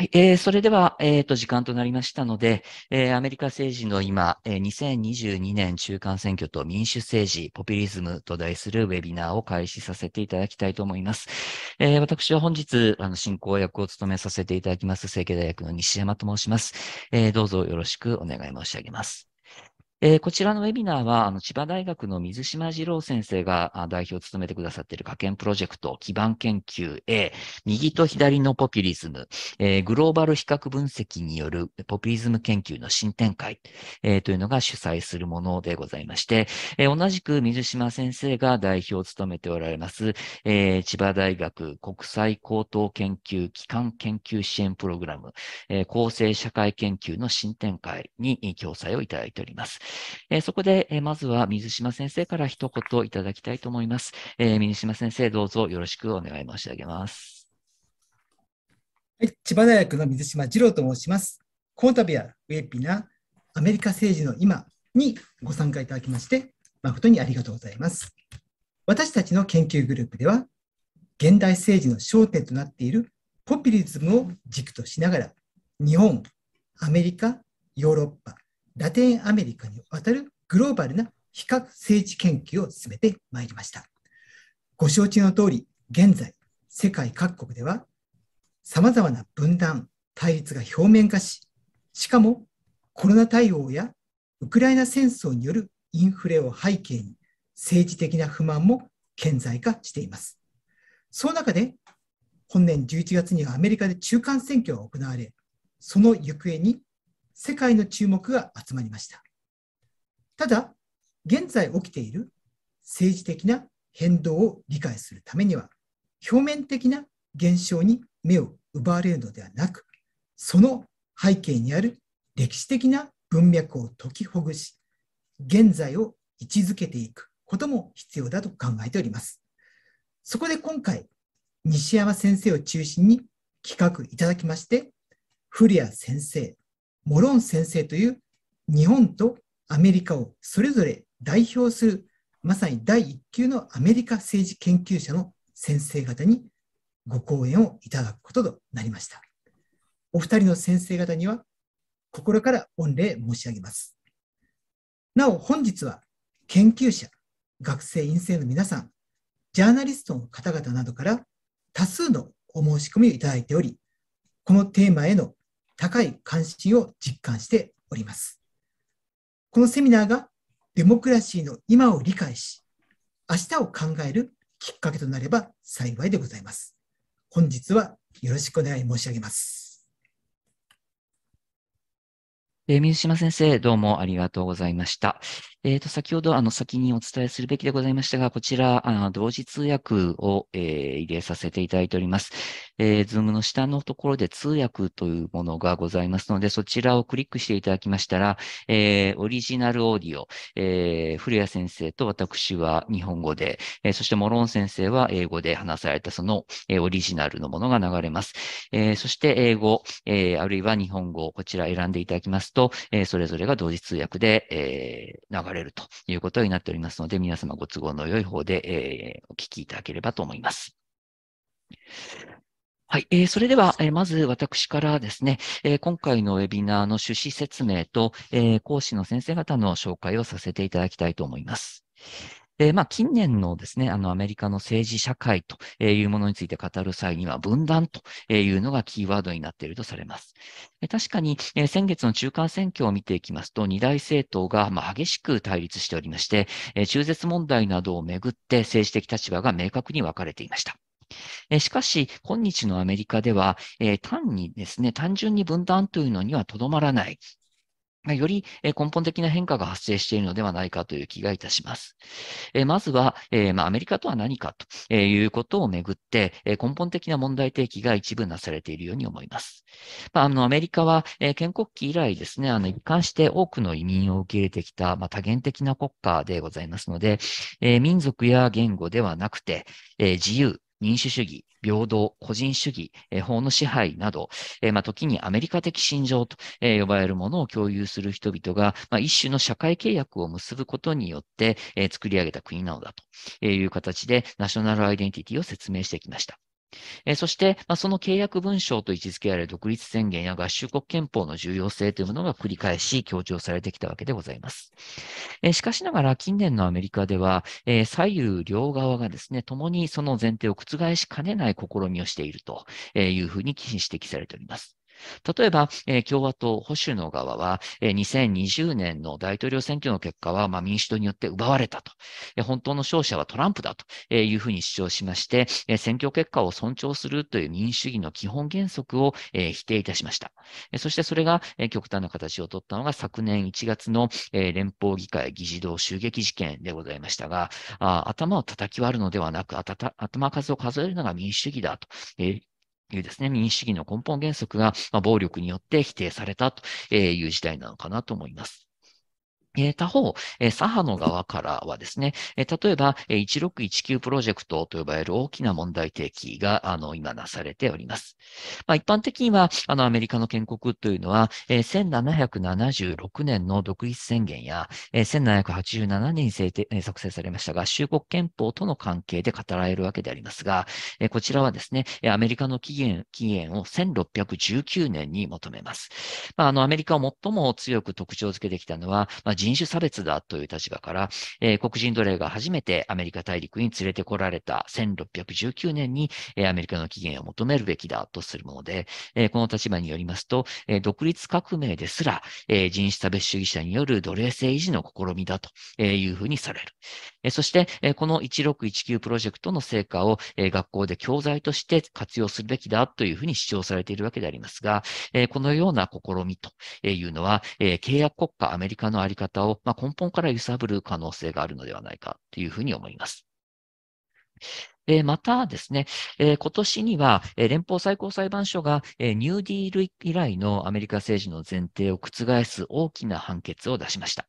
はい、えー、それでは、えっ、ー、と、時間となりましたので、えー、アメリカ政治の今、えー、2022年中間選挙と民主政治、ポピュリズムと題するウェビナーを開始させていただきたいと思います。えー、私は本日、あの、進行役を務めさせていただきます、政経大学の西山と申します。えー、どうぞよろしくお願い申し上げます。えー、こちらのウェビナーは、あの千葉大学の水島二郎先生が代表を務めてくださっている科研プロジェクト、基盤研究 A、右と左のポピュリズム、えー、グローバル比較分析によるポピュリズム研究の新展開、えー、というのが主催するものでございまして、えー、同じく水島先生が代表を務めておられます、えー、千葉大学国際高等研究機関研究支援プログラム、えー、公正社会研究の新展開に共催をいただいております。えそこで、えまずは水島先生から一言いただきたいと思います。え水島先生、どうぞよろしくお願い申し上げます。はい、千葉大学の水島二郎と申します。この度はウェビナー、アメリカ政治の今にご参加いただきまして、誠にありがとうございます。私たちの研究グループでは、現代政治の焦点となっているポピュリズムを軸としながら、日本、アメリカ、ヨーロッパ、ラテンアメリカにわたるグローバルな比較政治研究を進めてまいりました。ご承知の通り、現在、世界各国では、様々な分断、対立が表面化し、しかもコロナ対応やウクライナ戦争によるインフレを背景に、政治的な不満も顕在化しています。その中で、本年11月にはアメリカで中間選挙が行われ、その行方に世界の注目が集まりました。ただ、現在起きている政治的な変動を理解するためには、表面的な現象に目を奪われるのではなく、その背景にある歴史的な文脈を解きほぐし、現在を位置づけていくことも必要だと考えております。そこで今回、西山先生を中心に企画いただきまして、古谷先生、モロン先生という日本とアメリカをそれぞれ代表するまさに第一級のアメリカ政治研究者の先生方にご講演をいただくこととなりました。お二人の先生方には心から御礼申し上げます。なお本日は研究者、学生院生の皆さん、ジャーナリストの方々などから多数のお申し込みをいただいており、このテーマへの高い関心を実感しております。このセミナーがデモクラシーの今を理解し、明日を考えるきっかけとなれば幸いでございます。本日はよろしくお願い申し上げます。え水島先生、どうもありがとうございました。えっ、ー、と、先ほど、あの、先にお伝えするべきでございましたが、こちら、あの同時通訳を、えー、入れさせていただいております。えー、ズームの下のところで通訳というものがございますので、そちらをクリックしていただきましたら、えー、オリジナルオーディオ、えー、古谷先生と私は日本語で、えー、そしてモロン先生は英語で話されたその、えー、オリジナルのものが流れます。えー、そして英語、えー、あるいは日本語、こちら選んでいただきますと、えー、それぞれが同時通訳で、えー、流流れるということになっておりますので、皆様ご都合の良い方で、えお聞きいただければと思います。はい、えー、それでは、えー、まず私からですね、えー、今回のウェビナーの趣旨説明と、え講師の先生方の紹介をさせていただきたいと思います。えー、まあ、近年のですね、あの、アメリカの政治社会というものについて語る際には、分断というのがキーワードになっているとされます。確かに、え先月の中間選挙を見ていきますと、二大政党が、ま激しく対立しておりまして、え中絶問題などをめぐって政治的立場が明確に分かれていました。しかし、今日のアメリカでは、単にですね、単純に分断というのにはとどまらない、より根本的な変化が発生しているのではないかという気がいたします。まずは、アメリカとは何かということをめぐって、根本的な問題提起が一部なされているように思います。あ、のアメリカは建国期以来ですね、あの一貫して多くの移民を受け入れてきた、多元的な国家でございますので、民族や言語ではなくて、自由、民主主義、平等、個人主義、法の支配など、まあ、時にアメリカ的心情と呼ばれるものを共有する人々が、まあ、一種の社会契約を結ぶことによって作り上げた国なのだという形で、ナショナルアイデンティティを説明してきました。えそして、まあ、その契約文書と位置づけられる独立宣言や合衆国憲法の重要性というものが繰り返し強調されてきたわけでございます。えしかしながら、近年のアメリカでは、え左右両側がですね、共にその前提を覆しかねない試みをしているというふうに指摘されております。例えば、え共和党保守の側は、え2020年の大統領選挙の結果は、ま民主党によって奪われたと、え本当の勝者はトランプだというふうに主張しまして、え選挙結果を尊重するという民主主義の基本原則を、え否定いたしました。えそしてそれが、え極端な形をとったのが昨年1月の、え連邦議会議事堂襲撃事件でございましたが、あ頭を叩き割るのではなく、頭数を数えるのが民主主義だと、えいうですね、民主主義の根本原則が、ま暴力によって否定されたという時代なのかなと思います。他方、左派の側からはですね、例えば1619プロジェクトと呼ばれる大きな問題提起が今なされております。まあ、一般的にはアメリカの建国というのは1776年の独立宣言や1787年に作成されましたが、中国憲法との関係で語られるわけでありますが、こちらはですね、アメリカの期限を1619年に求めます。まあ、あのアメリカを最も強く特徴づけてきたのは、まあ人種差別だという立場から、えー、黒人奴隷が初めてアメリカ大陸に連れてこられた1619年に、えー、アメリカの起源を求めるべきだとするもので、えー、この立場によりますと、えー、独立革命ですら、えー、人種差別主義者による奴隷制維持の試みだというふうにされる。えそして、えこの1619プロジェクトの成果を、え学校で教材として活用するべきだというふうに主張されているわけでありますが、えこのような試みというのは、え契約国家アメリカのあり方方を、まあ、根本から揺さぶる可能性があるのではないかというふうに思います。えまたですね、え今年には、え連邦最高裁判所が、えニューディール以来のアメリカ政治の前提を覆す大きな判決を出しました。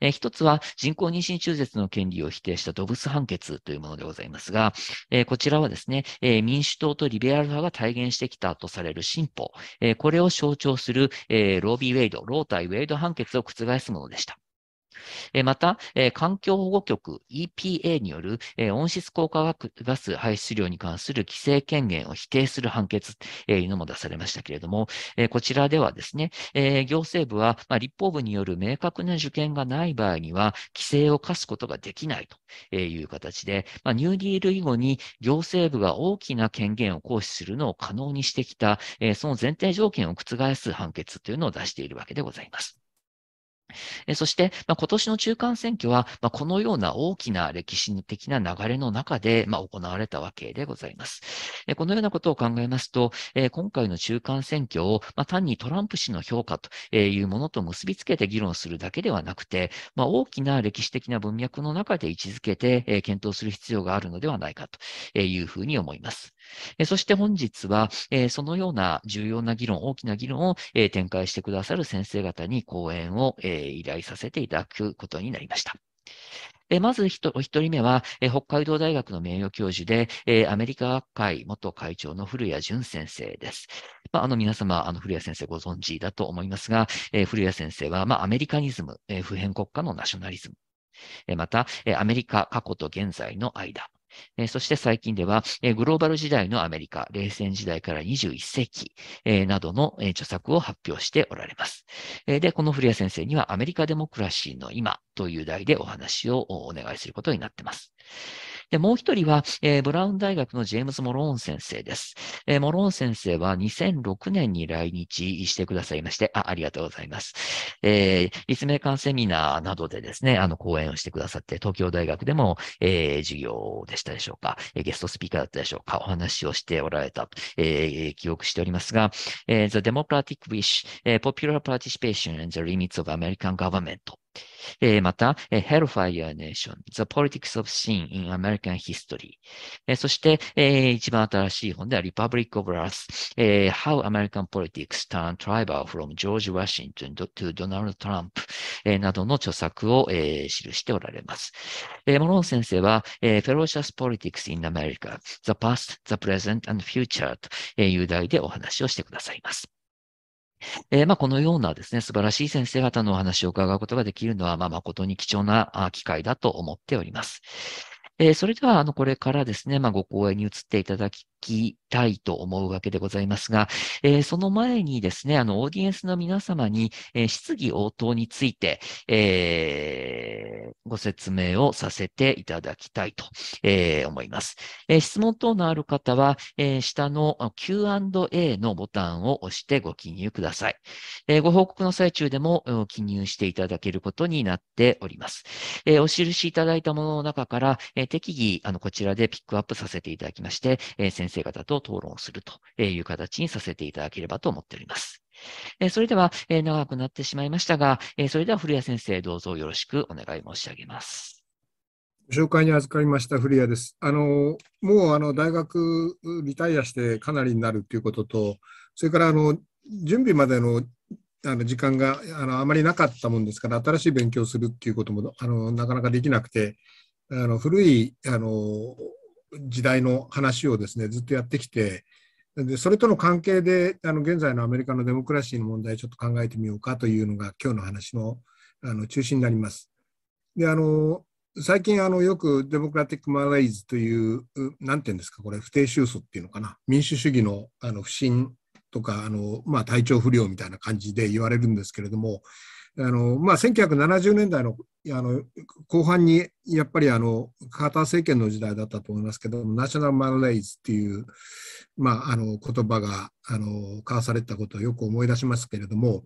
えー、一つは人工妊娠中絶の権利を否定したドブス判決というものでございますが、えこちらはですね、え民主党とリベラル派が体現してきたとされる進歩、えこれを象徴する、えロービー・ウェイド、ロータイ・ウェイド判決を覆すものでした。また、環境保護局 EPA による温室効果ガス排出量に関する規制権限を否定する判決というのも出されましたけれども、こちらではですね、行政部は立法部による明確な受験がない場合には、規制を課すことができないという形で、ニューディール以後に行政部が大きな権限を行使するのを可能にしてきた、その前提条件を覆す判決というのを出しているわけでございます。そして、まあ、今年の中間選挙は、まあ、このような大きな歴史的な流れの中で、まあ、行われたわけでございます。このようなことを考えますと、今回の中間選挙を、まあ、単にトランプ氏の評価というものと結びつけて議論するだけではなくて、まあ、大きな歴史的な文脈の中で位置づけて検討する必要があるのではないかというふうに思います。えそして本日は、えそのような重要な議論、大きな議論を、え展開してくださる先生方に講演を、え依頼させていただくことになりました。えまずお一人目は、え北海道大学の名誉教授で、えアメリカ学会元会長の古谷淳先生です。まあ、あの皆様、あの古谷先生ご存知だと思いますが、え古谷先生は、まあ、アメリカニズム、え普遍国家のナショナリズム、えまた、えアメリカ過去と現在の間、えー、そして最近では、えー、グローバル時代のアメリカ、冷戦時代から21世紀、えー、などの、え著作を発表しておられます。えで、この古谷先生にはアメリカデモクラシーの今という題でお話をお願いすることになっています。で、もう一人は、えー、ブラウン大学のジェームズ・モローン先生です。えー、モローン先生は2006年に来日してくださいまして、あありがとうございます。えー、立命館セミナーなどでですね、あの、講演をしてくださって、東京大学でも、えー、授業でしたでしょうか、えー、ゲストスピーカーだったでしょうか、お話をしておられた、えー、記憶しておりますが、えー、The Democratic Wish, Popular Participation and the Limits of American Government えー、また、Hellfire Nation, The Politics of Sin in American History、えー、そして、えー、一番新しい本では Republic of e a r t h えー、How American Politics Turn e d Tribal from George Washington to Donald Trump、えー、などの著作を、えー、記しておられます。えー、モロン先生は、えー、Ferocious Politics in America, The Past, The Present and Future という題でお話をしてくださいます。えー、まあ、このようなですね、素晴らしい先生方のお話を伺うことができるのは、まあ、誠に貴重な機会だと思っております。えー、それでは、あの、これからですね、まあ、ご講演に移っていただききたいと思うわけでございますが、えー、その前にですね、あの、オーディエンスの皆様に、えー、質疑応答について、えー、ご説明をさせていただきたいと、え思います、え質問等のある方は、え下の Q&A のボタンを押してご記入ください。えご報告の最中でも記入していただけることになっております。えお印いただいたものの中から、え適宜、あの、こちらでピックアップさせていただきまして、え先生生方と討論するという形にさせていただければと思っております。それでは、長くなってしまいましたが、それでは古谷先生、どうぞよろしくお願い申し上げます。ご紹介に預かりました古谷です。あのもうあの大学リタイアしてかなりになるということと、それからあの準備までのあの時間があのあまりなかったもんですから、新しい勉強するっていうこともあのなかなかできなくて、あの古いあの時代の話をですねずっとやってきてでそれとの関係であの現在のアメリカのデモクラシーの問題ちょっと考えてみようかというのが今日の話のあの中心になります。であの最近あのよくデモクラティック・マライズという何て言うんですかこれ不定収訴っていうのかな民主主義のあの不信とかあの、まあ、体調不良みたいな感じで言われるんですけれどもあのまあ、1970年代のあの後半にやっぱりあのカーター政権の時代だったと思いますけどナショナル・マルレイズっていう、まあ、あの言葉があの交わされたことをよく思い出しますけれども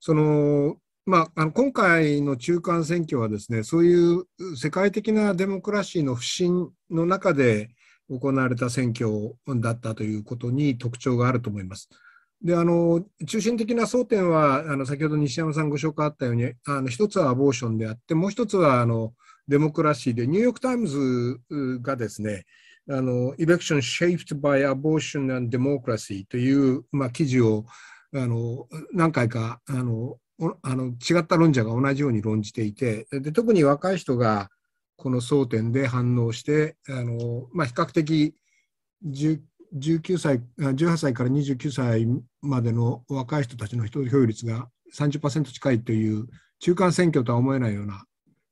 その、まあ、あの今回の中間選挙はですねそういう世界的なデモクラシーの不信の中で行われた選挙だったということに特徴があると思います。であの中心的な争点はあの先ほど西山さんご紹介あったようにあの一つはアボーションであってもう一つはあのデモクラシーでニューヨーク・タイムズがですねあの Election Shaped by Abortion and Democracy という、まあ、記事をあの何回かあのあの違った論者が同じように論じていてで特に若い人がこの争点で反応してあの、まあ、比較的19歳18歳から29歳までの若い人たちの投票率が30%近いという中間選挙とは思えないような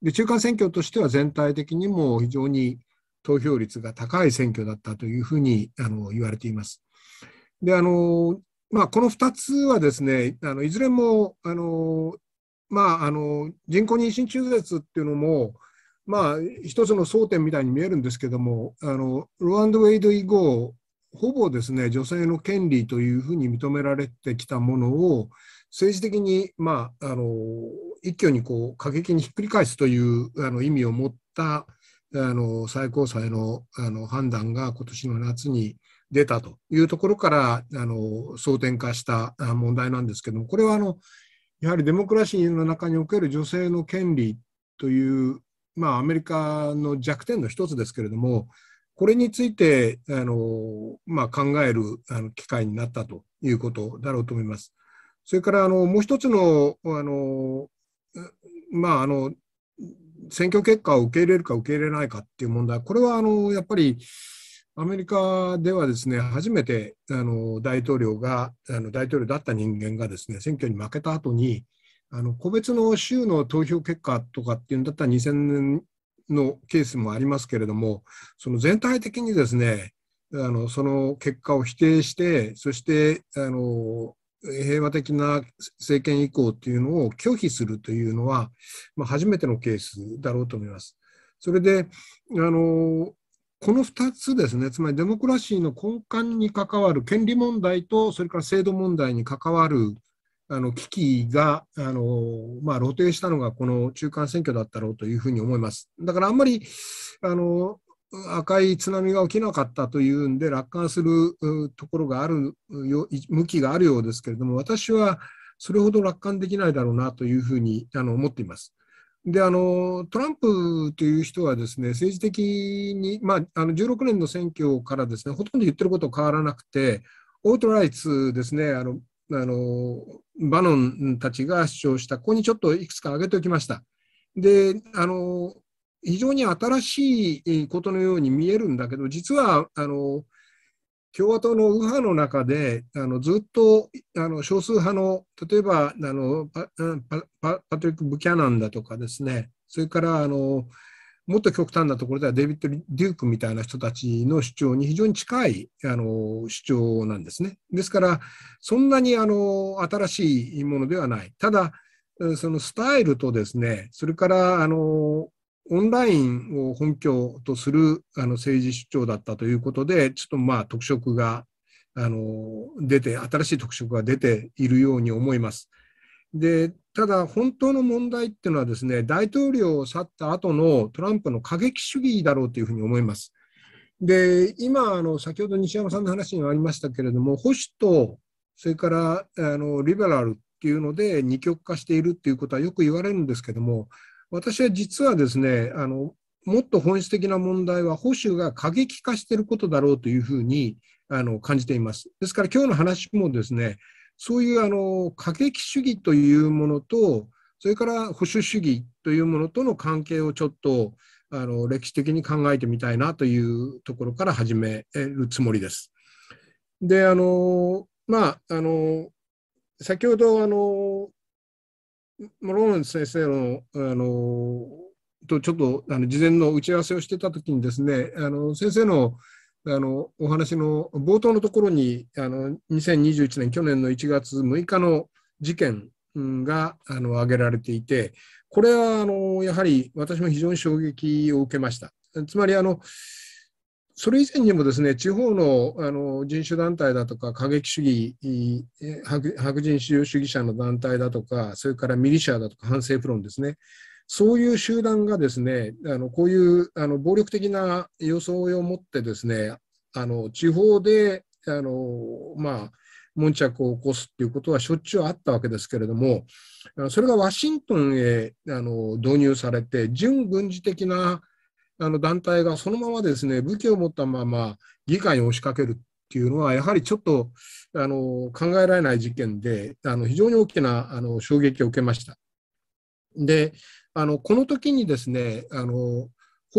で中間選挙としては全体的にも非常に投票率が高い選挙だったというふうにあの言われています。であのまあ、この2つはですねあのいずれもあの、まあ、あの人工妊娠中絶っていうのも、まあ、一つの争点みたいに見えるんですけどもあのロアンド・ウェイド以後ほぼですね女性の権利というふうに認められてきたものを政治的に、まあ、あの一挙にこう過激にひっくり返すというあの意味を持ったあの最高裁のあの判断が今年の夏に出たというところからあの争点化した問題なんですけどもこれはあのやはりデモクラシーの中における女性の権利という、まあ、アメリカの弱点の一つですけれどもこれについてあの、まあ、考えるあの機会になったということだろうと思います。それからあのもう一つのあの、まあ、あの選挙結果を受け入れるか受け入れないかっていう問題、これはあのやっぱりアメリカではですね初めてあの大統領があの大統領だった人間がですね選挙に負けた後にあの個別の州の投票結果とかっていうんだったら2000のケースもありますけれども、その全体的にですね、あのその結果を否定して、そしてあの平和的な政権移行というのを拒否するというのは、まあ、初めてのケースだろうと思います。それであのこの2つですね、つまりデモクラシーの根幹に関わる権利問題と、それから制度問題に関わるあの危機があの、まあ、露呈したのがこの中間選挙だったろうというふうに思います。だからあんまりあの赤い津波が起きなかったというんで楽観するところがある向きがあるようですけれども私はそれほど楽観できないだろうなというふうにあの思っています。であのトランプという人はですね政治的に、まあ、あの16年の選挙からですねほとんど言ってること変わらなくてオートライツですねあのあのバノンたちが主張した、ここにちょっといくつか挙げておきました。であの非常に新しいことのように見えるんだけど、実はあの共和党の右派の中であのずっとあの少数派の例えばあのパトリック・ブキャナンだとかですねそれからあのもっと極端なところではデビッド・デュークみたいな人たちの主張に非常に近いあの主張なんですね。ですからそんなにあの新しいものではない。ただそのスタイルとですねそれからあのオンラインを本拠とするあの政治主張だったということでちょっとまあ特色があの出て新しい特色が出ているように思います。でただ、本当の問題っていうのはですね、大統領を去った後のトランプの過激主義だろうというふうに思います。で、今、あの先ほど西山さんの話にもありましたけれども、保守とそれからあのリベラルっていうので二極化しているっていうことはよく言われるんですけども、私は実はですね、あのもっと本質的な問題は保守が過激化していることだろうというふうにあの感じています。ですから今日の話もですね、そういうあの過激主義というものと、それから保守主義というものとの関係をちょっとあの歴史的に考えてみたいなというところから始めるつもりです。であのまああの先ほどあのモローン先生のあのとちょっとあの事前の打ち合わせをしてた時にですねあの先生のあのお話の冒頭のところにあの2021年去年の1月6日の事件があの挙げられていてこれはあのやはり私も非常に衝撃を受けました。つまりあのそれ以前にもですね地方のあの人種団体だとか過激主義白人主義者の団体だとかそれからミリシアだとか反政府論ですねそういう集団がですね、あのこういうあの暴力的な装いを持ってですね、あの地方であの、まあ、悶着を起こすっていうことはしょっちゅうあったわけですけれども、それがワシントンへあの導入されて、準軍事的なあの団体がそのままですね、武器を持ったまま議会に押しかけるっていうのは、やはりちょっとあの考えられない事件で、あの非常に大きなあの衝撃を受けました。であのこの時にですねあの保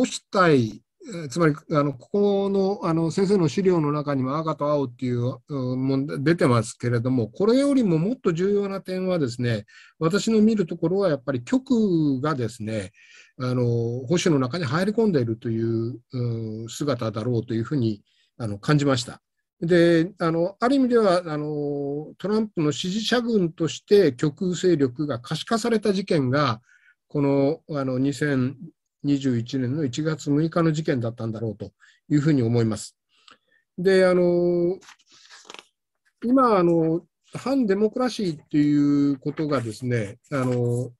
守対つまりあのここのあの先生の資料の中にも赤と青っていう問題出てますけれどもこれよりももっと重要な点はですね私の見るところはやっぱり極がですねあの保守の中に入り込んでいるという姿だろうというふうにあの感じました。であのある意味ではあのトランプの支持者軍として極右勢力が可視化された事件がこのあの2021年の1月6日の事件だったんだろうというふうに思います。で、あの今あの、反デモクラシーっていうことがですね、あの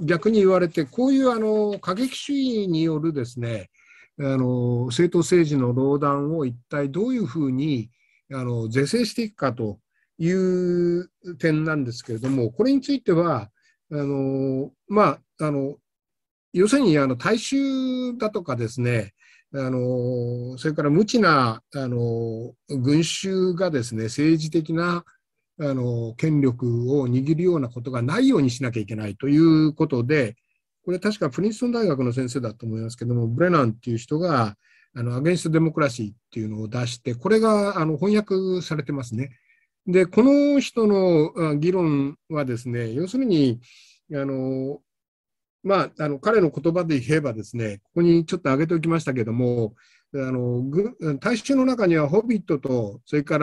逆に言われて、こういうあの過激主義によるですね、あの政党政治の労断を一体どういうふうにあの是正していくかという点なんですけれども、これについては、あのまあ、あの要するにあの大衆だとかですねあのそれから無知なあの群衆がですね政治的なあの権力を握るようなことがないようにしなきゃいけないということで、これ確かプリンストン大学の先生だと思いますけども、ブレナンっていう人が、あのアゲンスト・デモクラシーっていうのを出して、これがあの翻訳されてますね。で、この人の議論はですね、要するに、あの、まあ、あの彼の言葉で言えばですね、ここにちょっと挙げておきましたけども、あの大衆の中にはホビットと、それか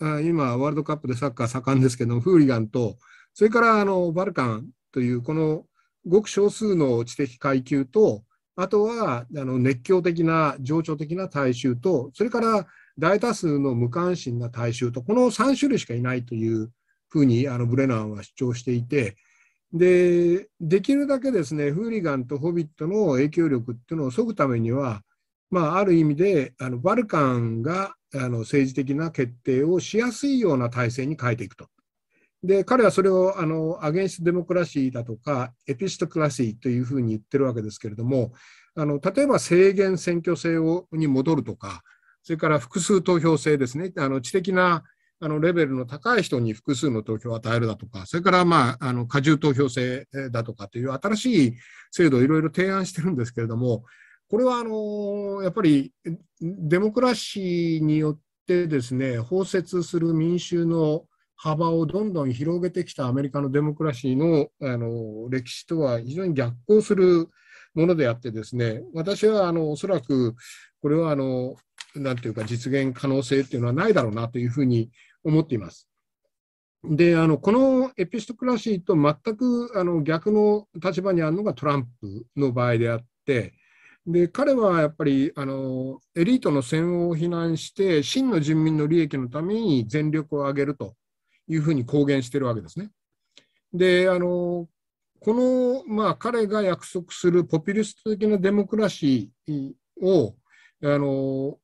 ら今、ワールドカップでサッカー盛んですけど、フーリガンと、それからあのバルカンという、このごく少数の知的階級と、あとはあの熱狂的な、情緒的な大衆と、それから大多数の無関心な大衆と、この3種類しかいないというふうにあのブレナンは主張していて、で、できるだけですね、フーリガンとホビットの影響力っていうのを削ぐためには、まあ、ある意味であのバルカンがあの政治的な決定をしやすいような体制に変えていくと。で彼はそれをあのアゲンスト・デモクラシーだとかエピストクラシーというふうに言ってるわけですけれどもあの例えば制限選挙制をに戻るとかそれから複数投票制ですね、あの知的なあのレベルの高い人に複数の投票を与えるだとか、それからまあ、あの、過重投票制だとかという新しい制度をいろいろ提案してるんですけれども、これはあの、やっぱりデモクラシーによってですね、包摂する民衆の幅をどんどん広げてきたアメリカのデモクラシーのあの歴史とは非常に逆行するものであってですね、私はあのおそらくこれはあのなんていうか実現可能性っていうのはないだろうなというふうに思っています。で、あの、このエピストクラシーと全くあの逆の立場にあるのがトランプの場合であって、で、彼はやっぱり、あの、エリートの戦を非難して、真の人民の利益のために全力を挙げるというふうに公言してるわけですね。で、あの、この、まあ、彼が約束するポピュリスト的なデモクラシーを、あの、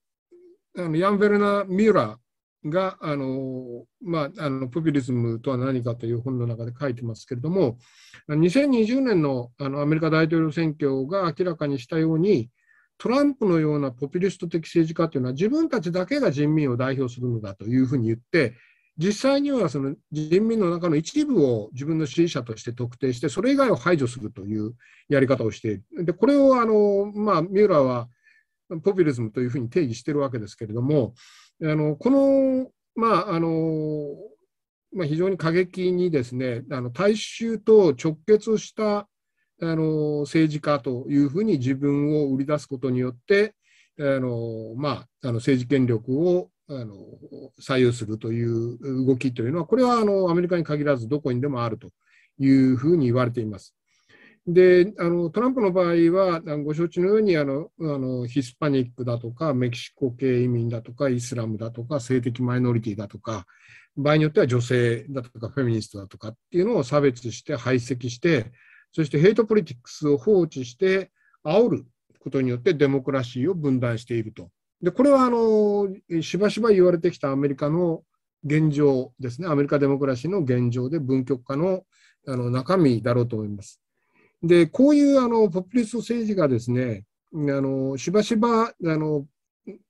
あのヤンベルナ・ミューラーがあの、まあ、あのポピュリズムとは何かという本の中で書いてますけれども2020年のあのアメリカ大統領選挙が明らかにしたようにトランプのようなポピュリスト的政治家というのは自分たちだけが人民を代表するのだというふうに言って実際にはその人民の中の一部を自分の支持者として特定してそれ以外を排除するというやり方をしている。でこれをあの、まあ、ミューラーはポピュリズムというふうに定義しているわけですけれども、あのこの,、まああのまあ、非常に過激にです、ね、あの大衆と直結したあの政治家というふうに自分を売り出すことによって、あのまあ、あの政治権力をあの左右するという動きというのは、これはあのアメリカに限らずどこにでもあるというふうに言われています。であのトランプの場合は、ご承知のようにあのあのヒスパニックだとか、メキシコ系移民だとか、イスラムだとか、性的マイノリティだとか、場合によっては女性だとか、フェミニストだとかっていうのを差別して、排斥して、そしてヘイトポリティクスを放置して、煽ることによってデモクラシーを分断していると。でこれはあのしばしば言われてきたアメリカの現状ですね、アメリカデモクラシーの現状で、文極化のあの中身だろうと思います。で、こういうあのポピュリスト政治がですね、あのしばしばあの、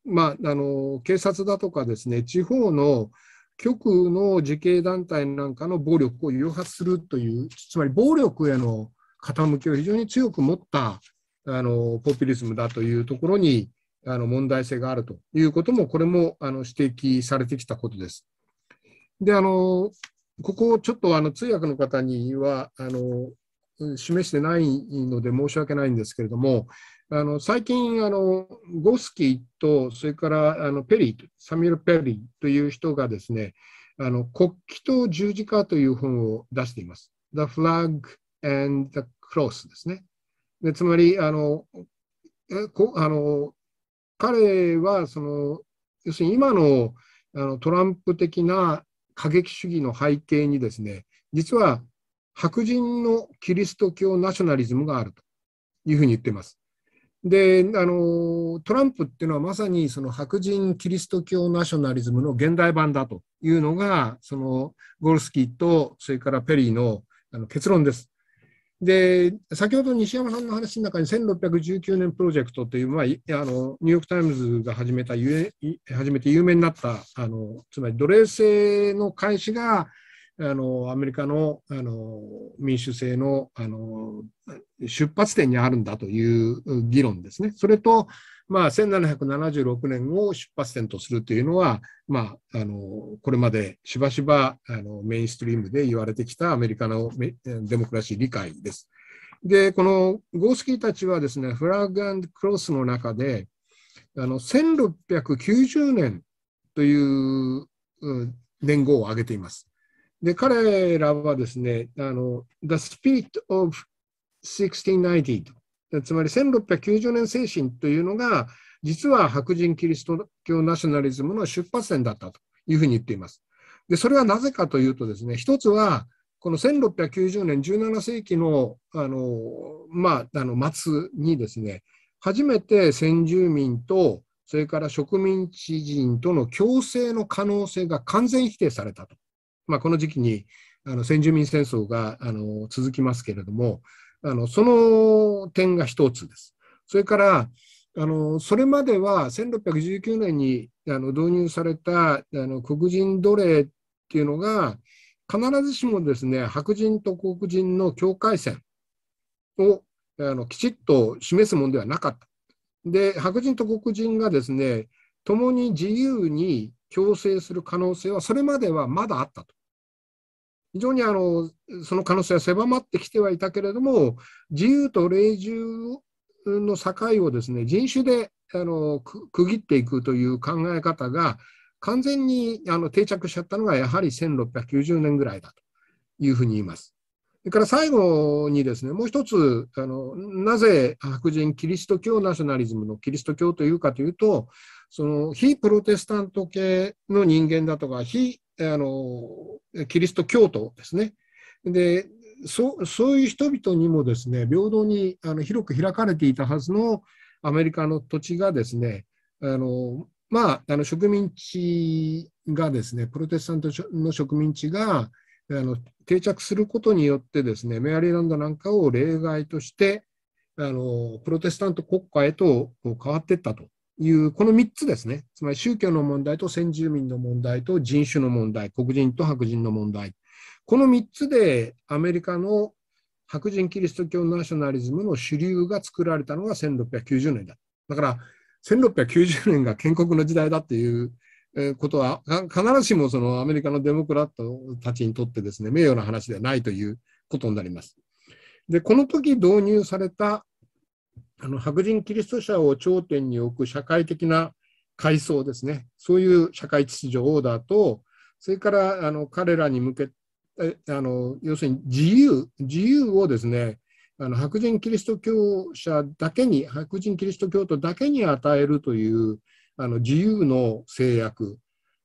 まあ、あの警察だとかですね、地方の局の自警団体なんかの暴力を誘発するという、つまり暴力への傾きを非常に強く持ったあのポピュリズムだというところにあの問題性があるということも、これもあの指摘されてきたことです。であのここをちょっとあの通訳の方にはあの示してないので申し訳ないんですけれども、あの最近あの、ゴスキーと、それからあのペリー、サミュル・ペリーという人がですね、あの国旗と十字架という本を出しています。The Flag and the Cross ですね。でつまりあのえこあの、彼はその、要するに今のあのトランプ的な過激主義の背景にですね、実は白人のキリスト教ナショナリズムがあるというふうに言ってます。であのトランプっていうのはまさにその白人キリスト教ナショナリズムの現代版だというのがそのゴルスキーとそれからペリーのあの結論です。で先ほど西山さんの話の中に1619年プロジェクトという、まあ、あのニューヨーク・タイムズが始めた始めて有名になったあのつまり奴隷制の開始があのアメリカのあの民主制のあの出発点にあるんだという議論ですね。それと、まあ、1776年を出発点とするというのは、まあ、あのこれまでしばしばあのメインストリームで言われてきたアメリカのデモクラシー理解です。で、このゴースキーたちはですね、フラッグクロスの中で、あの1690年という年号を挙げています。で、彼らはですね、The Spirit of 1690つまり1690年精神というのが、実は白人キリスト教ナショナリズムの出発点だったというふうに言っています。で、それはなぜかというとですね、一つは、この1690年17世紀の、あの、まあ、あの、末にですね、初めて先住民と、それから植民地人との共生の可能性が完全否定されたと。まあ、この時期にあの先住民戦争があの続きますけれどもあのその点が一つです。それからあのそれまでは1619年にあの導入されたあの黒人奴隷っていうのが必ずしもですね白人と黒人の境界線をあのきちっと示すものではなかった。で白人と黒人がですね共に自由に共生する可能性はそれまではまだあったと。非常にあのその可能性は狭まってきてはいたけれども、自由と霊獣の境をですね人種であの区切っていくという考え方が完全にあの定着しちゃったのがやはり1690年ぐらいだというふうに言います。それから最後にですね、もう一つ、あのなぜ白人キリスト教ナショナリズムのキリスト教というかというと、その非プロテスタント系の人間だとか、非あのキリスト教徒ですね。でそそういう人々にもですね平等にあの広く開かれていたはずのアメリカの土地がですねあの、まあ、あの植民地がですねプロテスタントの植民地があの定着することによってですねメアリーランドなんかを例外としてあのプロテスタント国家へと変わっていったという、この3つですね。つまり宗教の問題と先住民の問題と人種の問題、黒人と白人の問題。この3つでアメリカの白人キリスト教ナショナリズムの主流が作られたのが1690年だ。だから、1690年が建国の時代だっていうことは、必ずしもそのアメリカのデモクラットたちにとってですね、名誉な話ではないということになります。で、この時導入されたあの白人キリスト者を頂点に置く社会的な階層ですね、そういう社会秩序オーダーと、それからあの彼らに向けて、あの要するに自由、自由をですね、あの白人キリスト教者だけに、白人キリスト教徒だけに与えるというあの自由の制約、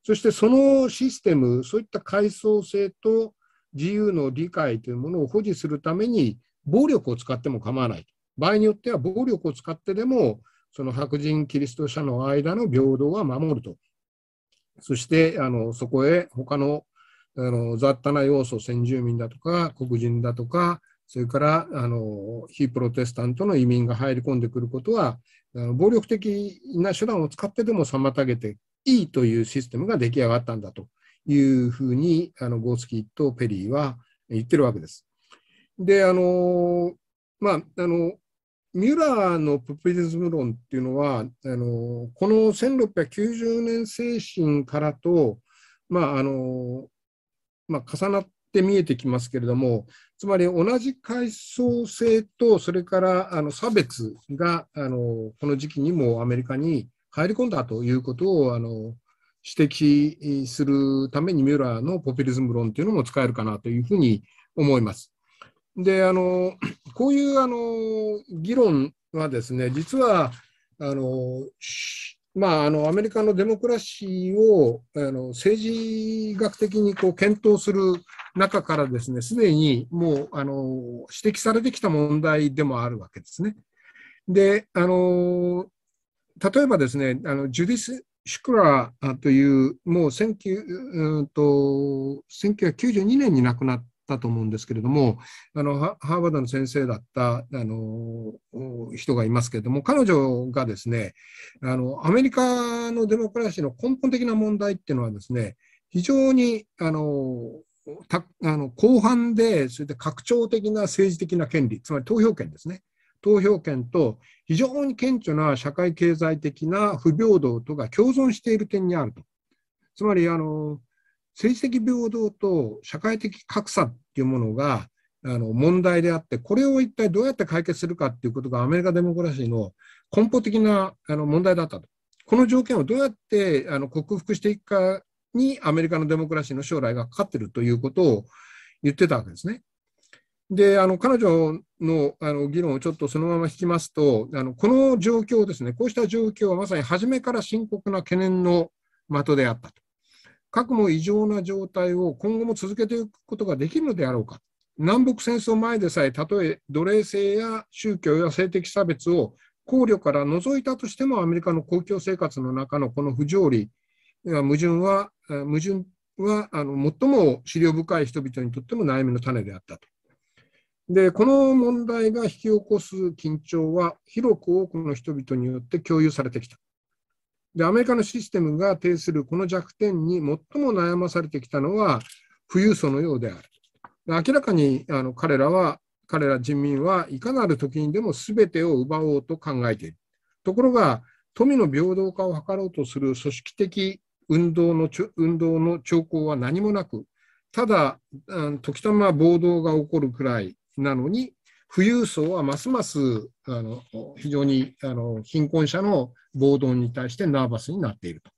そしてそのシステム、そういった階層性と自由の理解というものを保持するために、暴力を使っても構わない。場合によっては暴力を使ってでも、その白人キリスト者の間の平等は守ると。そして、あのそこへ他のあの雑多な要素、先住民だとか、黒人だとか、それからあの非プロテスタントの移民が入り込んでくることは、あの暴力的な手段を使ってでも妨げていいというシステムが出来上がったんだというふうに、あのゴースキーとペリーは言ってるわけです。で、あの、まあ、あの、ミュラーのポピュリズム論っていうのは、あのこの1690年精神からと、まああのまあ、重なって見えてきますけれども、つまり同じ階層性と、それからあの差別があのこの時期にもアメリカに入り込んだということをあの指摘するために、ミュラーのポピュリズム論というのも使えるかなというふうに思います。であのこういうあの議論はですね実はあのまあ、あのアメリカのデモクラシーをあの政治学的にこう検討する中からですね、すでにもうあの指摘されてきた問題でもあるわけですね。で、あの例えばですね、あのジュディス・シュクラーという、もう19うんと1992年に亡くなったたと思うんですけれども、あのハーバードの先生だったあの人がいますけれども、彼女がですねあの、アメリカのデモクラシーの根本的な問題っていうのはですね、非常にあのたあの広範で、それで拡張的な政治的な権利、つまり投票権ですね。投票権と非常に顕著な社会経済的な不平等とが共存している点にあると。つまりあの政治的平等と社会的格差っていうものがあの問題であって、これを一体どうやって解決するかっていうことがアメリカ・デモクラシーの根本的なあの問題だったと。この条件をどうやってあの克服していくかにアメリカのデモクラシーの将来がかかってるということを言ってたわけですね。で、あの彼女のあの議論をちょっとそのまま引きますと、あのこの状況ですね、こうした状況はまさに初めから深刻な懸念の的であったと。核の異常な状態を今後も続けていくことができるのであろうか。南北戦争前でさえ、たとえ奴隷制や宗教や性的差別を考慮から除いたとしても、アメリカの公共生活の中のこの不条理、矛盾は、矛盾はあの最も資料深い人々にとっても悩みの種であったと。で、この問題が引き起こす緊張は、広く多くの人々によって共有されてきた。で、アメリカのシステムが呈するこの弱点に最も悩まされてきたのは、富裕層のようである。明らかにあの彼らは、彼ら人民はいかなる時にでも全てを奪おうと考えている。ところが、富の平等化を図ろうとする組織的運動の運動の兆候は何もなく、ただ、うん、時たま暴動が起こるくらいなのに、富裕層はますますあの非常にあの貧困者の暴動に対してナーバスになっていると。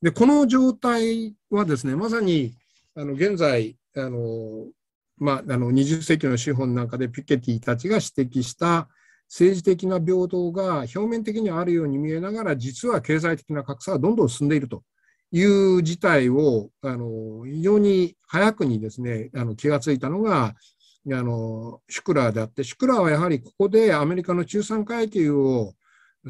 でこの状態はですねまさにあの現在あの、まあ、あの20世紀の資本なんかでピケティたちが指摘した政治的な平等が表面的にあるように見えながら実は経済的な格差はどんどん進んでいるという事態をあの非常に早くにですねあの気がついたのがあのシュクラーであって、シュクラーはやはりここでアメリカの中産階級を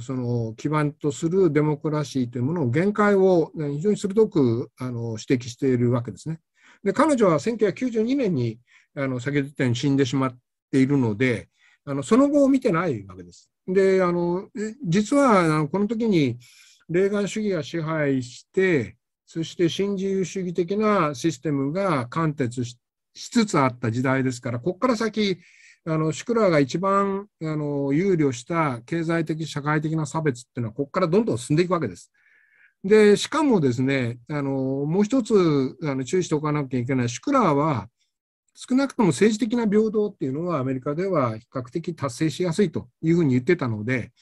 その基盤とするデモクラシーというものの限界を非常に鋭くあの指摘しているわけですね。で彼女は1992年にあの先ほど言ったように死んでしまっているのであのその後を見てないわけです。であの実はあのこの時にレーガン主義が支配してそして新自由主義的なシステムが貫徹して、しつつあった時代ですから、ここから先、あのシュクラーが一番あの憂慮した経済的、社会的な差別っていうのは、ここからどんどん進んでいくわけです。で、しかもですね、あのもう一つあの注意しておかなきゃいけない、シュクラーは、少なくとも政治的な平等っていうのは、アメリカでは比較的達成しやすいというふうに言ってたので、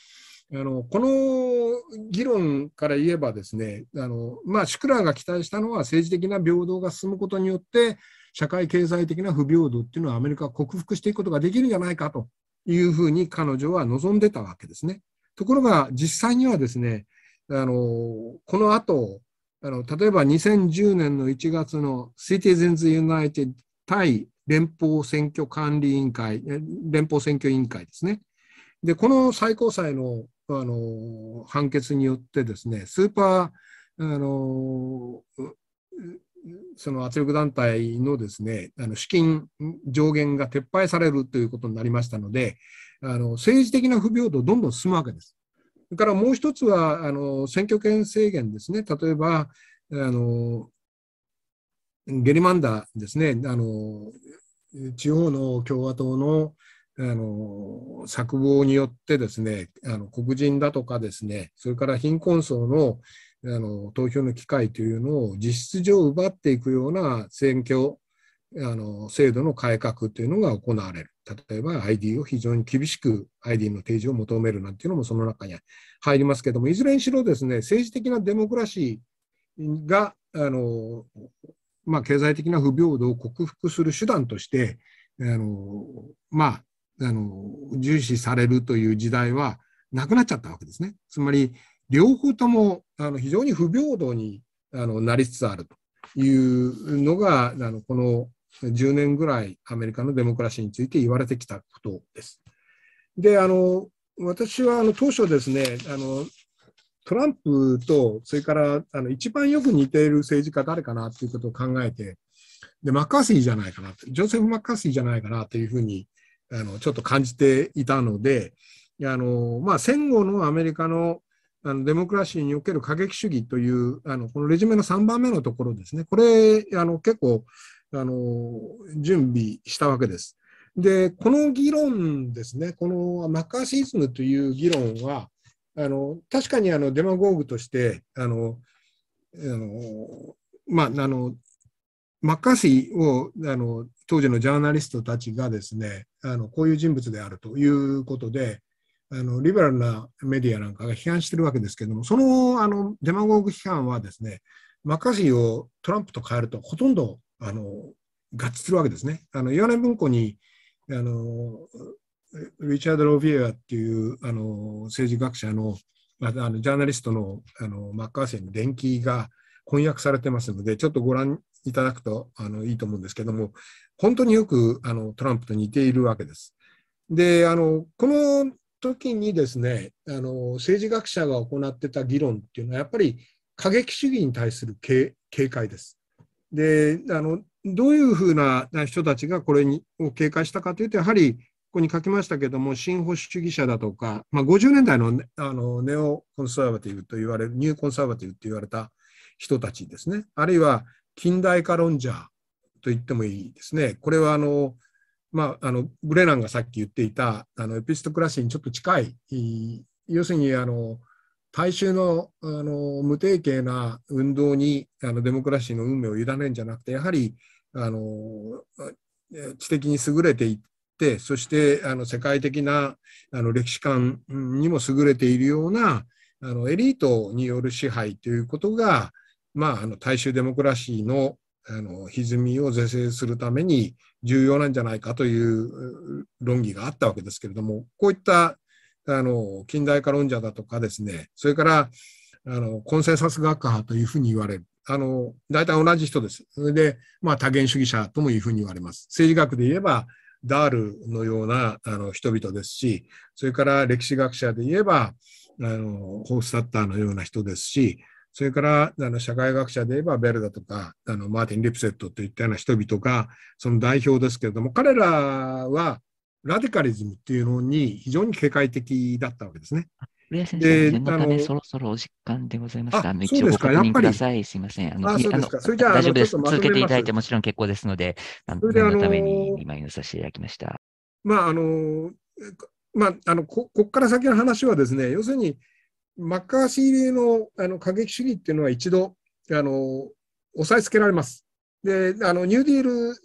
あのこの議論から言えばですね、あのまあ、シュクラーが期待したのは政治的な平等が進むことによって、社会経済的な不平等っていうのはアメリカは克服していくことができるんじゃないかというふうに彼女は望んでたわけですね。ところが実際にはですね、あのこの後あの例えば2010年の1月の Citizens United 対連邦選挙管理委員会、連邦選挙委員会ですね。で、この最高裁のあの判決によってですね、スーパーあのその圧力団体のですね、あの資金上限が撤廃されるということになりましたので、あの政治的な不平等どんどん進むわけです。それからもう一つは、あの選挙権制限ですね、例えば、あのゲリマンダですね、あの地方の共和党のあのによってですねあの黒人だとかですねそれから貧困層のあの投票の機会というのを実質上奪っていくような選挙あの制度の改革というのが行われる。例えば ID を非常に厳しく ID の提示を求めるなんていうのもその中に入りますけども、いずれにしろですね、政治的なデモクラシーが、あのまあ、経済的な不平等を克服する手段として、あのまあ、あの重視されるという時代はなくなっちゃったわけですね。つまり両方ともあの非常に不平等にあのなりつつあるというのがあのこの10年ぐらいアメリカのデモクラシーについて言われてきたことです。であの私はあの当初ですねあのトランプとそれからあの一番よく似ている政治家誰かなということを考えてでマッカーシーじゃないかなジョセフ・マッカーシーじゃないかなというふうにあのちょっと感じていたのであの、まあ、戦後のアメリカのあのデモクラシーにおける過激主義というあのこのレジュメの3番目のところですね、これあの結構あの準備したわけです。で、この議論ですね、このマッカーシーズムという議論は、あの確かにあのデマゴーグとしてあのあの、まあ、あのマッカーシーをあの当時のジャーナリストたちがですねあのこういう人物であるということであのリベラルなメディアなんかが批判してるわけですけども、そのあのデマゴーグ批判はですね、マッカーシーをトランプと変えるとほとんどあの合致するわけですね。あの岩根文庫にあのリチャード・ロビエアっていうあの政治学者のあのジャーナリストのあのマッカーシーの伝記が翻訳されてますので、ちょっとご覧いただくとあのいいと思うんですけども、本当によくあのトランプと似ているわけです。で、あのこの時にですねあの政治学者が行ってた議論っていうのはやっぱり過激主義に対する警戒です。であのどういうふうな人たちがこれにを警戒したかというとやはりここに書きましたけども新保守主義者だとか、まあ、50年代のあのネオコンサーバティブと言われるニューコンサーバティブと言われた人たちですねあるいは近代化論者と言ってもいいですねこれはあのまあ、あのブレナンがさっき言っていたあのエピストクラシーにちょっと近い要するにあの大衆のあの無定型な運動にあのデモクラシーの運命を委ねるんじゃなくてやはりあの知的に優れていってそしてあの世界的なあの歴史観にも優れているようなあのエリートによる支配ということが、まあ、あの大衆デモクラシーのあの歪みを是正するために重要なんじゃないかという論議があったわけですけれどもこういったあの近代化論者だとかですねそれからあのコンセンサス学派というふうに言われるあの大体同じ人です。それで、まあ、多元主義者ともいうふうに言われます。政治学で言えばダールのようなあの人々ですしそれから歴史学者で言えばあのホースタッターのような人ですしそれから、あの、社会学者で言えば、ベルだとか、あの、マーティン・リプセットといったような人々が、その代表ですけれども、彼らは、ラディカリズムっていうのに非常に警戒的だったわけですね。でまたね、そろそろお時間でございますが、あの一応ご確認ください。すみません。あのあうですか。それじゃあ、大丈夫です。続けていただいてもちろん結構ですので、それであのために今入させていただきました。まあ、あの、まあ、あのここから先の話はですね、要するに、マッカーシー流のあの過激主義っていうのは一度、あの、押さえつけられます。で、あの、ニューディー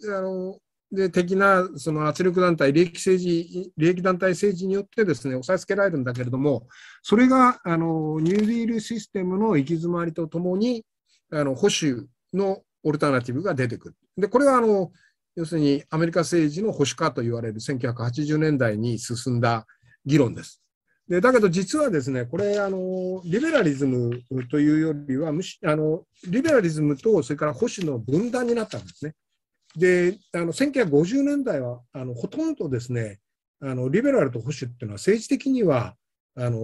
ル、あの、で的なその圧力団体、利益政治、利益団体政治によってですね、押さえつけられるんだけれども、それが、あの、ニューディールシステムの行き詰まりとともに、あの、保守のオルタナティブが出てくる。で、これは、あの、要するにアメリカ政治の保守化と言われる1980年代に進んだ議論です。でだけど実はですね、これあの、リベラリズムというよりはむしあの、リベラリズムとそれから保守の分断になったんですね。で、あの1950年代はあのほとんどですねあの、リベラルと保守っていうのは政治的にはあの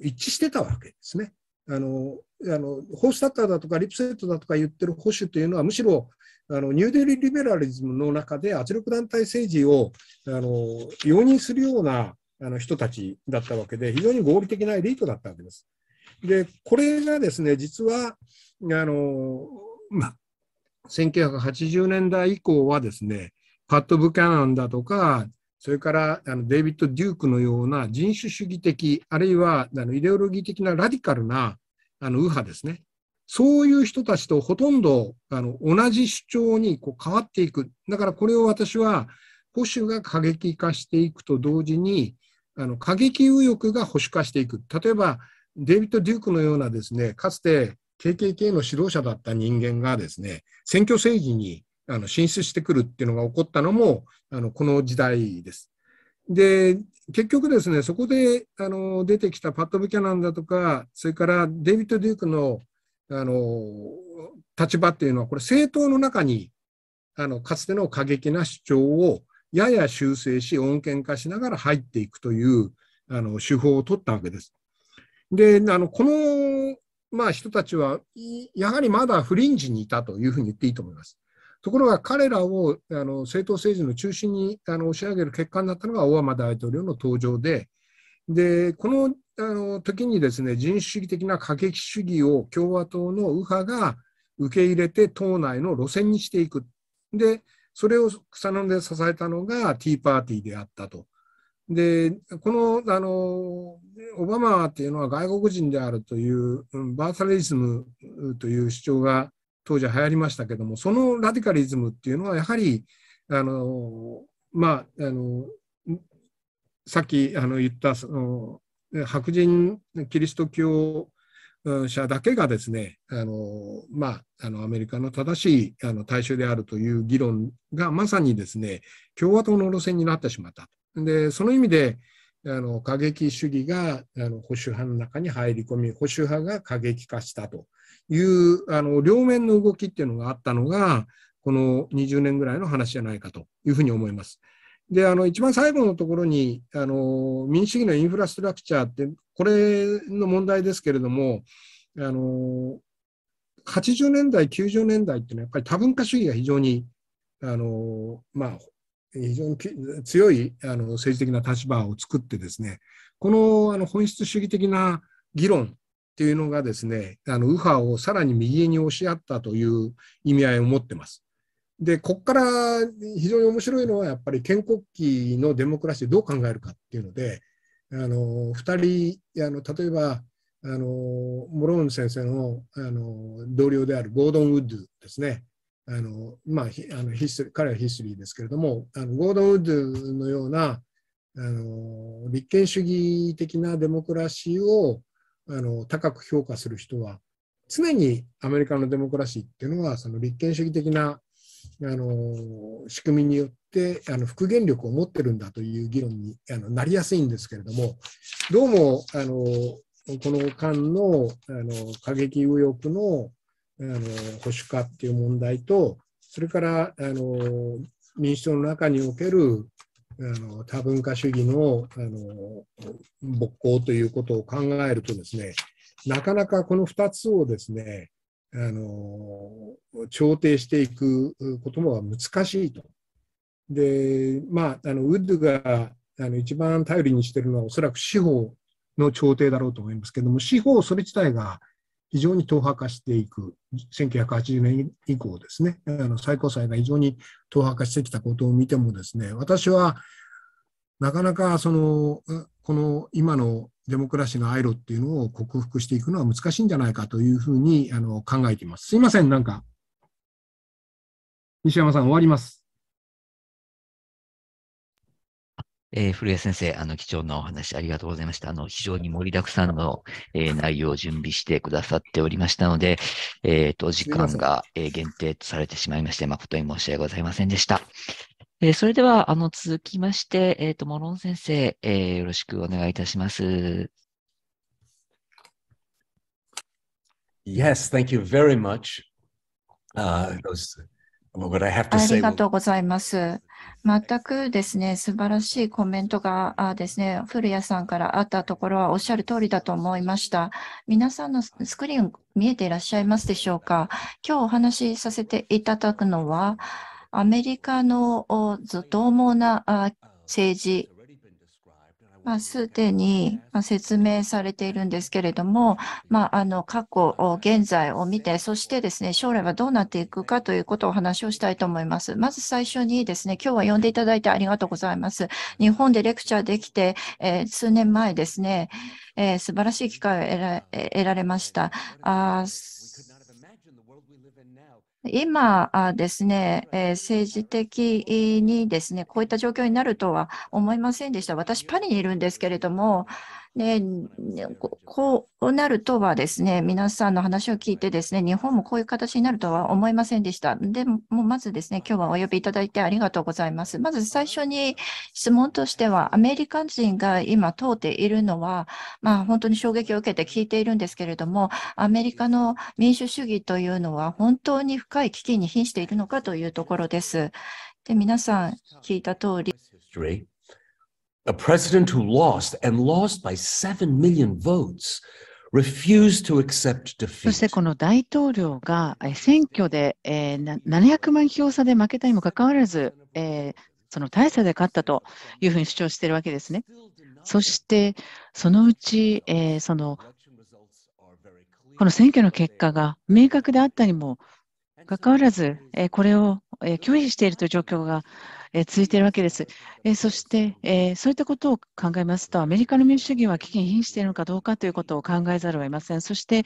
一致してたわけですね。あのあのホースタッターだとかリプセットだとか言ってる保守というのはむしろあのニューデリーリベラリズムの中で圧力団体政治をあの容認するようなあの人たちだったわけで、非常に合理的なエリートだったわけです。で、これがですね、実は、あの、ま1980年代以降はですね、パット・ブキャナンだとか、それからあのデイビッド・デュークのような人種主義的、あるいはあのイデオロギー的なラディカルなあの右派ですね。そういう人たちとほとんどあの同じ主張にこう変わっていく。だからこれを私は保守が過激化していくと同時に、あの過激右翼が保守化していく例えばデイビッド・デュークのようなですねかつて KKK の指導者だった人間がですね選挙政治にあの進出してくるっていうのが起こったのもあのこの時代です。で結局ですねそこであの出てきたパッド・ブキャナンだとかそれからデイビッド・デュークのあの立場っていうのはこれ政党の中にあのかつての過激な主張をやや修正し、穏健化しながら入っていくというあの手法を取ったわけです。で、あのこの、まあ、人たちは、やはりまだフリンジにいたというふうに言っていいと思います。ところが彼らをあの政党政治の中心にあの押し上げる結果になったのがオバマ大統領の登場で、でこのあの時にですね人種主義的な過激主義を共和党の右派が受け入れて党内の路線にしていく。でそれを草の根で支えたのがティーパーティーであったと。で、この、あの、オバマっていうのは外国人であるという、バーサリズムという主張が当時は流行りましたけども、そのラディカリズムっていうのは、やはり、あの、まあ、あの、さっきあの言ったその白人キリスト教者だけがですね、あのまあ、あのアメリカの正しいあのであるという議論がまさにですね、共和党の路線になってしまった。で、その意味で、あの過激主義があの保守派の中に入り込み、保守派が過激化したというあの両面の動きっていうのがあったのが、この20年ぐらいの話じゃないかというふうに思います。で、あの、一番最後のところに、あの、民主主義のインフラストラクチャーって、これの問題ですけれども、あの、80年代、90年代っていうのは、やっぱり多文化主義が非常に、あの、まあ、非常に強いあの政治的な立場を作ってですね、このあの本質主義的な議論っていうのがですね、あの右派をさらに右に押し合ったという意味合いを持ってます。で、ここから非常に面白いのは、やっぱり建国期のデモクラシーどう考えるかっていうので、あの2人あの、例えばあのモローン先生のあの同僚であるゴードン・ウッドですね、あのまあ、あのヒス彼はヒストリーですけれども、あのゴードン・ウッドのようなあの立憲主義的なデモクラシーをあの高く評価する人は、常にアメリカのデモクラシーっていうのはその立憲主義的なあの仕組みによってあの復元力を持ってるんだという議論にあのなりやすいんですけれどもどうもあのこの間のあの過激右翼のあの保守化っていう問題とそれからあの民主党の中におけるあの多文化主義のあの勃興ということを考えるとですねなかなかこの2つをですねあの調停していくことも難しいと。で、まあ、あのウッドがあの一番頼りにしているのはおそらく司法の調停だろうと思いますけども、司法それ自体が非常に党派化していく、1980年以降ですね、あの最高裁が非常に党派化してきたことを見てもですね、私はなかなかそのこの今のデモクラシーのアイロっていうのを克服していくのは難しいんじゃないかというふうにあの考えています。すいません、なんか。西山さん、終わります。えー、古谷先生、あの、貴重なお話ありがとうございました。あの、非常に盛りだくさんの、えー、内容を準備してくださっておりましたので、えっ、ー、と、時間が、えー、限定とされてしまいまして、誠に申し訳ございませんでした。えー、それでは、あの、続きまして、えっ、ー、と、モロン先生、えー、よろしくお願いいたします。Yes, thank you very much. Uh, ありがとうございます。全くですね、素晴らしいコメントがあですね、古谷さんからあったところはおっしゃる通りだと思いました。皆さんのスクリーン見えていらっしゃいますでしょうか今日お話しさせていただくのは、アメリカのずどう猛な政治、まあ、すでに説明されているんですけれども、まあ、あの過去、現在を見て、そしてですね将来はどうなっていくかということをお話をしたいと思います。まず最初にですね今日は呼んでいただいてありがとうございます。日本でレクチャーできて、えー、数年前ですね、えー、素晴らしい機会を得られました。あ今ですね、政治的にですね、こういった状況になるとは思いませんでした。私、パリにいるんですけれども、で、こうなるとはですね、皆さんの話を聞いてですね、日本もこういう形になるとは思いませんでした。でも、もまずですね、今日はお呼びいただいてありがとうございます。まず最初に質問としては、アメリカ人が今通っているのは、まあ本当に衝撃を受けて聞いているんですけれども、アメリカの民主主義というのは本当に深い危機に瀕しているのかというところです。で、皆さん聞いた通り、a president who lost and lost by 7 million votes refused to accept defeat. そしてこの大統領が選挙で、えー、700万票差で負けたにもかかわらず、えー、その大差で勝ったというふうに主張しているわけですね。そしてそのうち、えー、そのこの選挙の結果が明確であったにもかかわらず、えー、これを、拒否しているという状況がえ続いているわけです。えそして、えそういったことを考えますと、アメリカの民主主義は危機に瀕しているのかどうかということを考えざるを得ません。そして、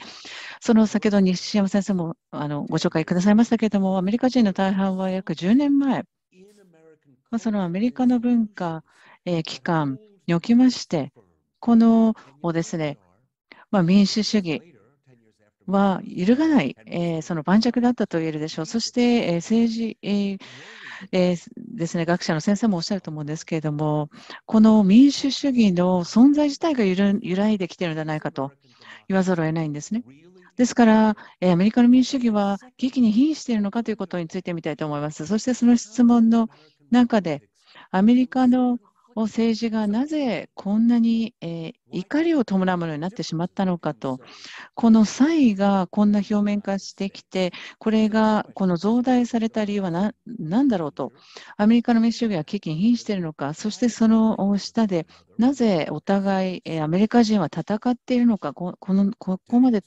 その先ほど西山先生もあのご紹介くださいましたけれども、アメリカ人の大半は約10年前、そのアメリカの文化、え機関におきまして、このですね、まあ、民主主義は揺るがない、えー、その盤石だったと言えるでしょう。そして、えー、政治、えーえー、ですね、学者の先生もおっしゃると思うんですけれども、この民主主義の存在自体が揺らいできているのではないかと言わざるを得ないんですね。ですから、えー、アメリカの民主主義は危機に瀕しているのかということについてみたいと思います。そしてその質問の中で、アメリカのを政治がなぜこんなに、え怒りを伴うものになってしまったのかと、この差異がこんな表面化してきて、これがこの増大された理由は何だろうと、アメリカの民主主義は危機に瀕しているのか、そしてその下で、なぜお互い、えアメリカ人は戦っているのか、このここまで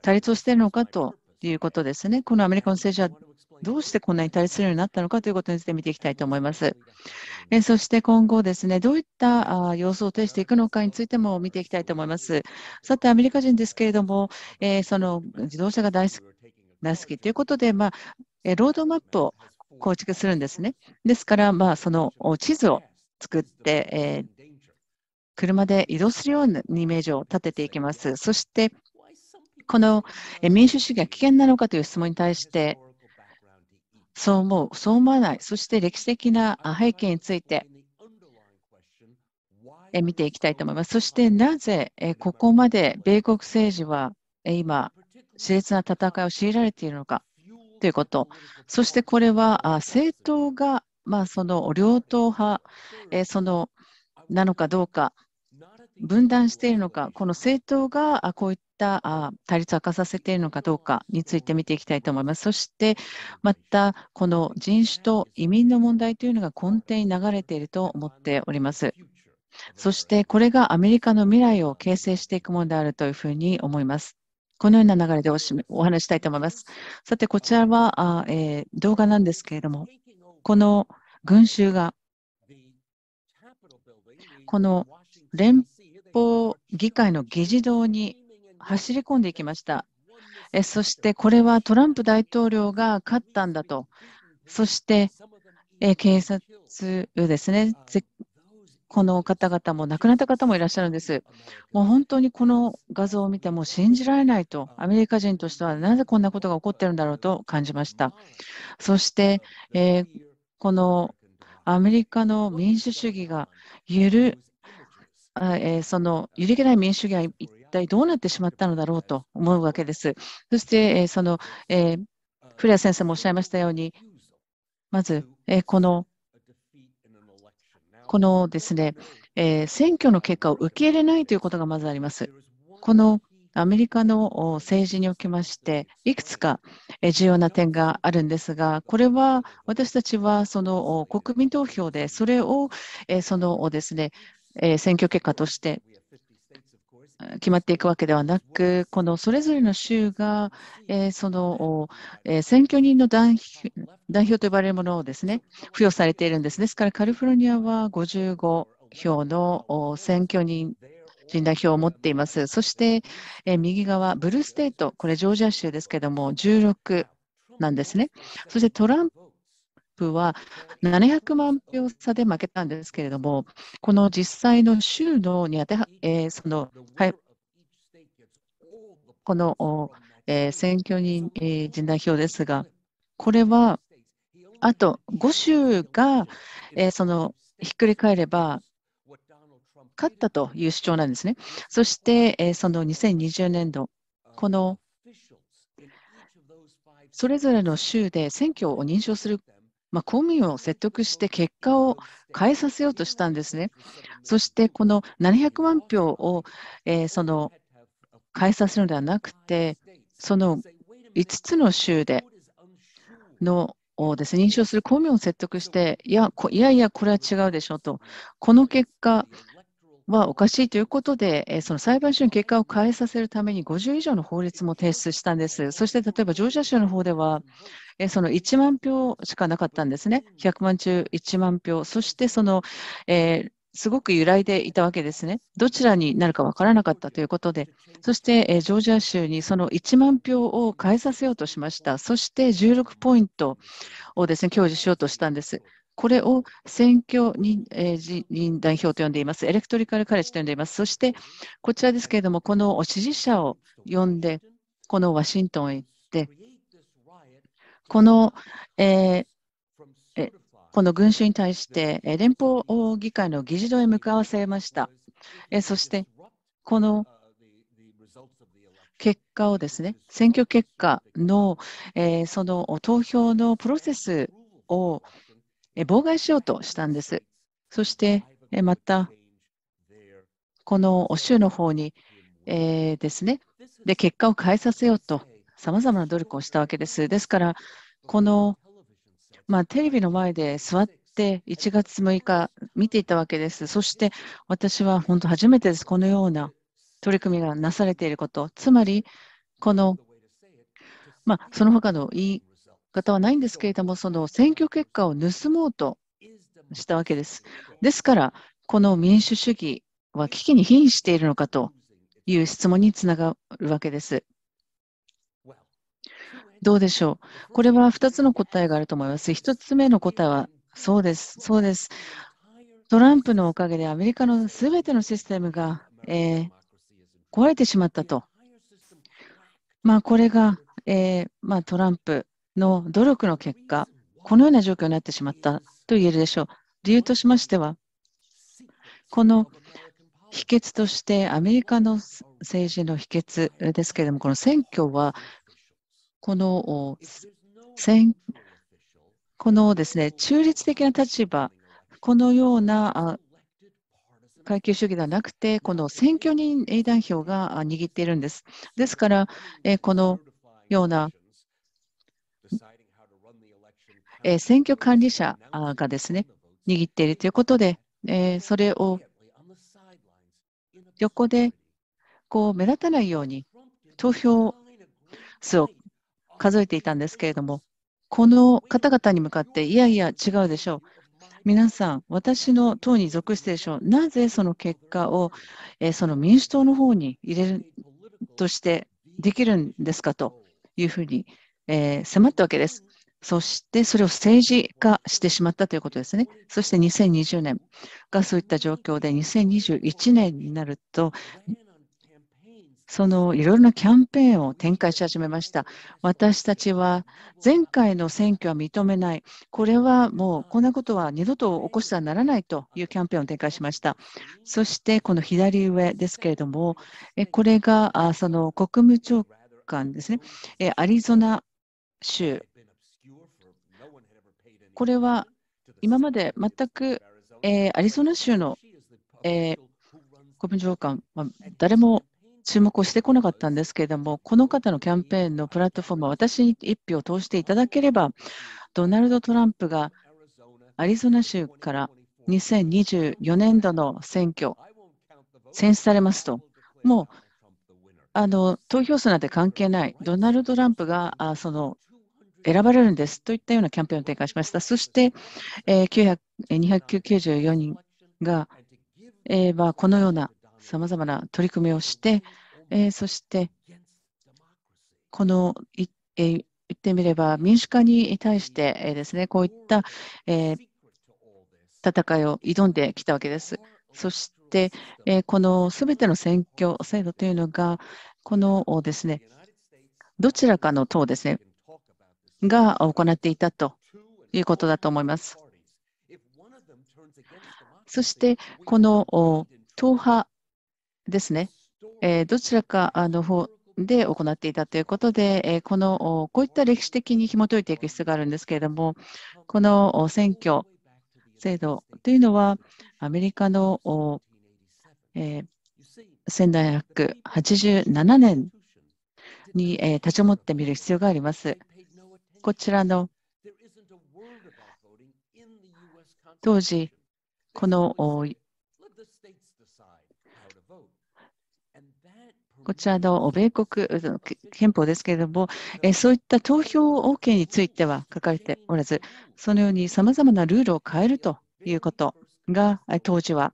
対立をしているのかということですね。このアメリカの政治はどうしてこんなに対するようになったのかということについて見ていきたいと思います。えそして今後ですね、どういった様相を呈していくのかについても見ていきたいと思います。さて、アメリカ人ですけれども、えその自動車が大好きということで、まあ、ロードマップを構築するんですね。ですから、まあ、その地図を作って、えー、車で移動するようなイメージを立てていきます。そして、この民主主義が危険なのかという質問に対して、そう思う、そう思わない、そして歴史的な背景について見ていきたいと思います。そしてなぜここまで米国政治は今、熾烈な戦いを強いられているのかということ、そしてこれは政党がまあその両党派そのなのかどうか分断しているのか、この政党がこういっったあ対立を明かさせているのかどうかについて見ていきたいと思います。そしてまたこの人種と移民の問題というのが根底に流れていると思っております。そしてこれがアメリカの未来を形成していくものであるというふうに思います。このような流れでおしお話したいと思います。さて、こちらはあ、えー、動画なんですけれども、この群衆が、この連邦議会の議事堂に走り込んでいきました。えそしてこれはトランプ大統領が勝ったんだと。そしてえ警察ですね、この方々も亡くなった方もいらっしゃるんです。もう本当にこの画像を見ても信じられないと、アメリカ人としてはなぜこんなことが起こってるんだろうと感じました。そして、えー、このアメリカの民主主義が揺る、えー、その揺るぎない民主主義が体どうなってしまったのだろうと思うわけです。そして、その、えー、古谷先生もおっしゃいましたように、まず、えこの、このですね、え選挙の結果を受け入れないということがまずあります。このアメリカの政治におきまして、いくつか重要な点があるんですが、これは私たちはその国民投票で、それをそのですね選挙結果として決まっていくわけではなく、このそれぞれの州が、えー、その、えー、選挙人の代表と呼ばれるものをですね、付与されているんです。ですからカリフォルニアは55票の選挙人人代表を持っています。そして、えー、右側、ブルーステート、これジョージア州ですけども、16なんですね。そしてトランプは700万票差で負けたんですけれども、この実際の州のに当ては、えー、そのはい、この、えー、選挙人、えー、人代表ですが、これはあと5州が、えー、そのひっくり返れば勝ったという主張なんですね。そして、えー、その2020年度、このそれぞれの州で選挙を認証するまあ、公務員を説得して結果を変えさせようとしたんですね。そしてこの700万票を、えー、その変えさせるのではなくて、その5つの州でのをです、ね、認証する公務員を説得していやいやいや、これは違うでしょうと、この結果、はおかしいということで、えその裁判所の結果を変えさせるために50以上の法律も提出したんです。そして例えばジョージア州の方では、えその1万票しかなかったんですね。100万中1万票。そしてその、えーすごく揺らいでいたわけですね。どちらになるかわからなかったということで、そして、えジョージア州にその1万票を変えさせようとしました。そして16ポイントをですね、享受しようとしたんです。これを選挙人,、えー、人代表と呼んでいます。エレクトリカルカレッジと呼んでいます。そして、こちらですけれども、この支持者を呼んで、このワシントンへ行って、この、えー、この群衆に対して連邦議会の議事堂へ向かわせました。そして、この結果をですね、選挙結果の、えー、その投票のプロセスを妨害しようとしたんです。そしてまた、この州の方に、えー、ですね、で結果を変えさせようと、さまざまな努力をしたわけです。ですから、この、まあ、テレビの前で座って1月6日見ていたわけです。そして私は本当初めてです。このような取り組みがなされていること。つまり、この、まあ、その他の言い方はないんですけれども、その選挙結果を盗もうとしたわけです。ですから、この民主主義は危機に瀕しているのかという質問につながるわけです。どうでしょう。これは2つの答えがあると思います。1つ目の答えは、そうです、そうです。トランプのおかげでアメリカのすべてのシステムが、えー、壊れてしまったと。まあ、これが、えー、まあ、トランプの努力の結果、このような状況になってしまったと言えるでしょう。理由としましては、この秘訣としてアメリカの政治の秘訣ですけれども、この選挙は、この選このですね中立的な立場、このような階級主義ではなくて、この選挙人英代表が握っているんです。ですから、このようなえー、選挙管理者がですね、握っているということで、えー、それを横でこう目立たないように投票数を数えていたんですけれども、この方々に向かって、いやいや、違うでしょう。皆さん、私の党に属してでしょう。なぜその結果を、えその民主党の方に入れるとしてできるんですかというふうに、えー、迫ったわけです。そしてそれを政治化してしまったということですね。そして2020年がそういった状況で、2021年になると、そのいろいろなキャンペーンを展開し始めました。私たちは前回の選挙は認めない。これはもうこんなことは二度と起こしてはならないというキャンペーンを展開しました。そしてこの左上ですけれども、これがその国務長官ですね、アリゾナ州これは今まで全く、えー、アリゾナ州の、えー、国務長官、まあ、誰も注目をしてこなかったんですけれども、この方のキャンペーンのプラットフォームは私に1票を投じていただければ、ドナルド・トランプがアリゾナ州から2024年度の選挙、選出されますと、もうあの投票数なんて関係ない、ドナルド・トランプがあその選ばれるんですといったようなキャンペーンを展開しました。そして、え294人が、えー、まあ、このようなさまざまな取り組みをして、えー、そしてこのい、えー、言ってみれば民主化に対して、えですね、こういった、え戦いを挑んできたわけです。そして、えこのすべての選挙制度というのが、このですねどちらかの党ですね、が行っていたということだと思います。そして、この党派ですね、えどちらかの方で行っていたということで、えこのこういった歴史的に紐解いていく必要があるんですけれども、この選挙制度というのは、アメリカの、え1787年に立ち思ってみる必要があります。こちらの当時、このこちらの米国憲法ですけれども、そういった投票 OK については書かれておらず、そのようにさまざまなルールを変えるということが当時は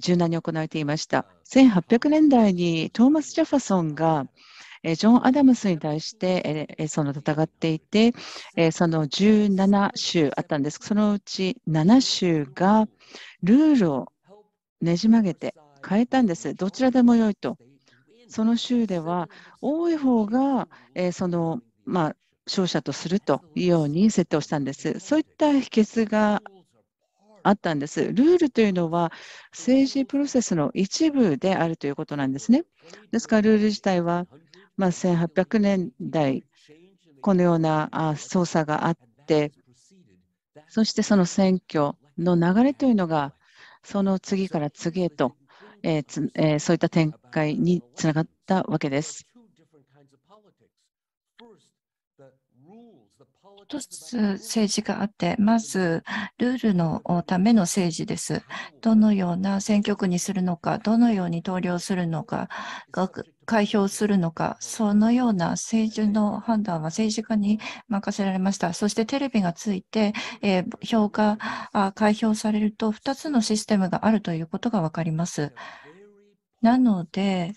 柔軟に行われていました。1800年代にトーマス・ジャファソンがジョン・アダムスに対して、その戦っていて、その17州あったんです。そのうち7州がルールをねじ曲げて変えたんです。どちらでもよいと。その州では多い方が、その、まあ、勝者とするというように設定をしたんです。そういった秘訣があったんです。ルールというのは政治プロセスの一部であるということなんですね。ですからルール自体はまあ、1800年代、このような捜査があって、そしてその選挙の流れというのが、その次から次へと、えー、えー、そういった展開につながったわけです。つ政治があって、まずルールのための政治です。どのような選挙区にするのか、どのように投了するのか、開票するのか、そのような政治の判断は政治家に任せられました。そしてテレビがついて、えー、票が開票されると2つのシステムがあるということがわかります。なので、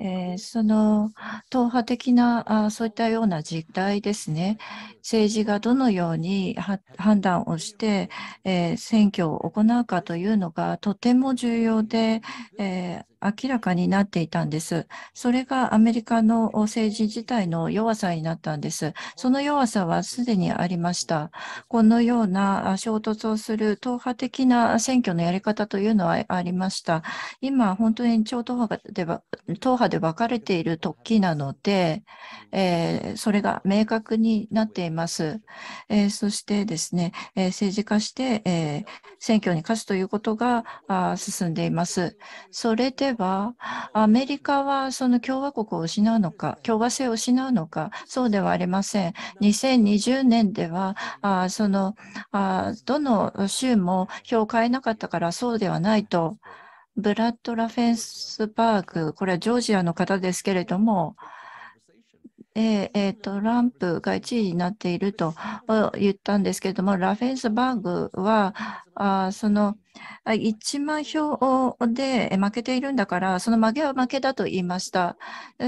えー、その党派的なあそういったような実態ですね、政治がどのように判断をして、えー、選挙を行うかというのがとても重要で、えー、明らかになっていたんです。それがアメリカの政治自体の弱さになったんです。その弱さはすでにありました。このような衝突をする党派的な選挙のやり方というのはありました。今、本当に超党派では、党派で分かれている時なので、えー、それが明確になっています。えー、そしてですね、えー、政治家して、え選挙に勝つということが進んでいます。それでえば、アメリカはその共和国を失うのか、共和制を失うのか、そうではありません。2020年では、あそのあどの州も票を変えなかったからそうではないと。ブラッド・ラフェンスバーグ、これはジョージアの方ですけれども、ええー、トランプが1位になっていると言ったんですけれども、ラフェンスバーグはあその1万票で負けているんだから、その負けは負けだと言いました。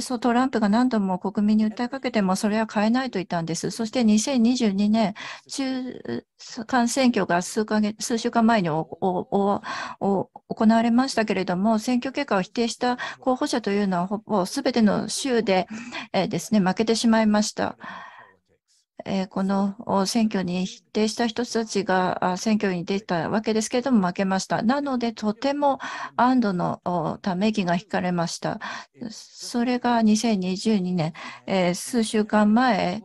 そうトランプが何度も国民に訴えかけても、それは変えないと言ったんです。そして2022年、中間選挙が数ヶ月数週間前に行われましたけれども、選挙結果を否定した候補者というのは、ほぼすべての州で、えですね、負けてしまいました。えこの選挙に否定した人たちが選挙に出たわけですけれども負けました。なのでとても安堵のため息が引かれました。それが2022年、え数週間前、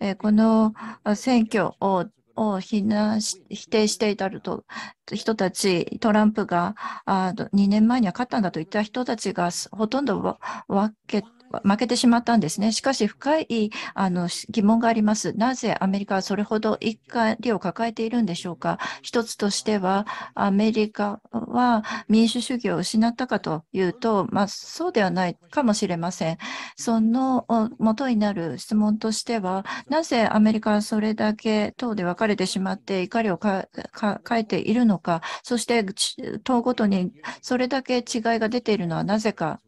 えこの選挙をを否難し否定していたると人たち、トランプがあ2年前には勝ったんだと言った人たちがほとんど分け負けてしまったんですね。しかし深いあの疑問があります。なぜアメリカはそれほど怒りを抱えているんでしょうか。一つとしては、アメリカは民主主義を失ったかというと、まあ、そうではないかもしれません。その元になる質問としては、なぜアメリカはそれだけ党で分かれてしまって怒りをかえているのか、そして党ごとにそれだけ違いが出ているのはなぜか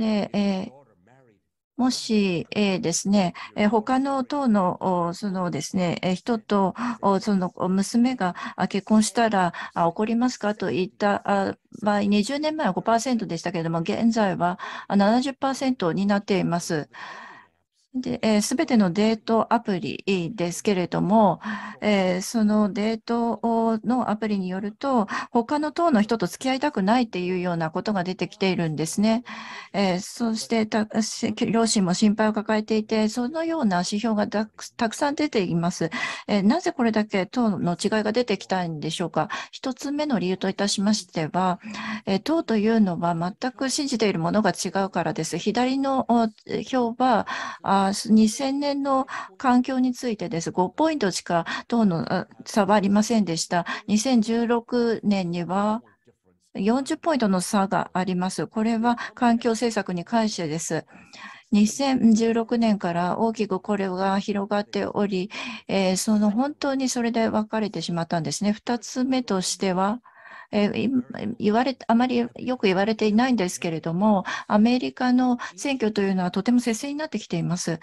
えー、もし、えー、ですね、えー、他の党のそのですね、人とその娘が結婚したら起こりますかといった場合、20年前は5%でしたけれども、現在は70%になっています。で、えー、全てのデートアプリですけれども、えー、そのデートのアプリによると、他の党の人と付き合いたくないっていうようなことが出てきているんですね。えー、そして両親も心配を抱えていて、そのような指標がたくさん出ています、えー、なぜこれだけ党の違いが出てきたんでしょうか。一つ目の理由といたしましては、えー、党というのは全く信じているものが違うからです。左の票は、2000年の環境についてです。5ポイントしか党の差はありませんでした。2016年には40ポイントの差があります。これは環境政策に関してです。2016年から大きくこれが広がっており、えー、その本当にそれで分かれてしまったんですね。2つ目としては、えー、言われ、あまりよく言われていないんですけれども、アメリカの選挙というのはとても接戦になってきています。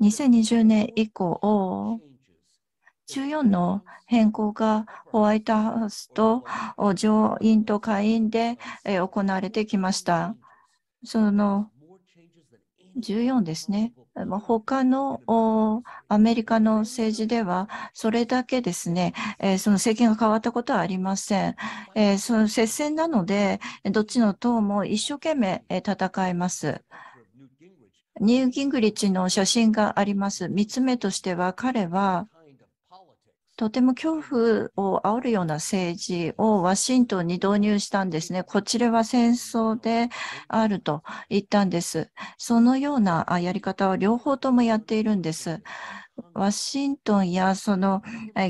2020年以降、14の変更がホワイトハウスと上院と下院で行われてきました。その14ですね。他のアメリカの政治では、それだけですね、えその政権が変わったことはありません。えその接戦なので、どっちの党も一生懸命戦います。ニュー・ギングリッチの写真があります。三つ目としては、彼はとても恐怖を煽るような政治をワシントンに導入したんですね。こちらは戦争であると言ったんです。そのようなやり方を両方ともやっているんです。ワシントンやその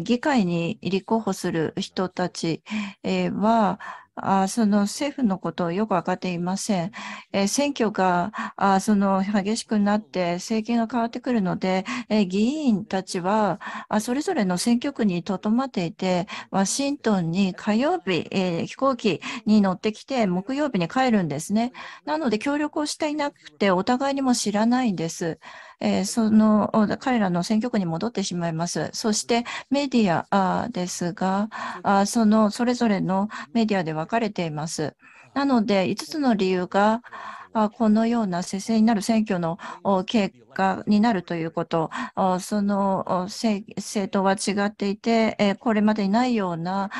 議会に立候補する人たちは、あその政府のことをよく分かっていません。え選挙があその激しくなって政権が変わってくるので、え議員たちはあそれぞれの選挙区にとどまっていて、ワシントンに火曜日、え飛行機に乗ってきて、木曜日に帰るんですね。なので協力をしていなくて、お互いにも知らないんです。えその彼らの選挙区に戻ってしまいます。そしてメディアですが、あそのそれぞれのメディアで分かれています。なので、5つの理由がこのような接戦になる選挙の結果になるということ、その政党は違っていて、これまでにないような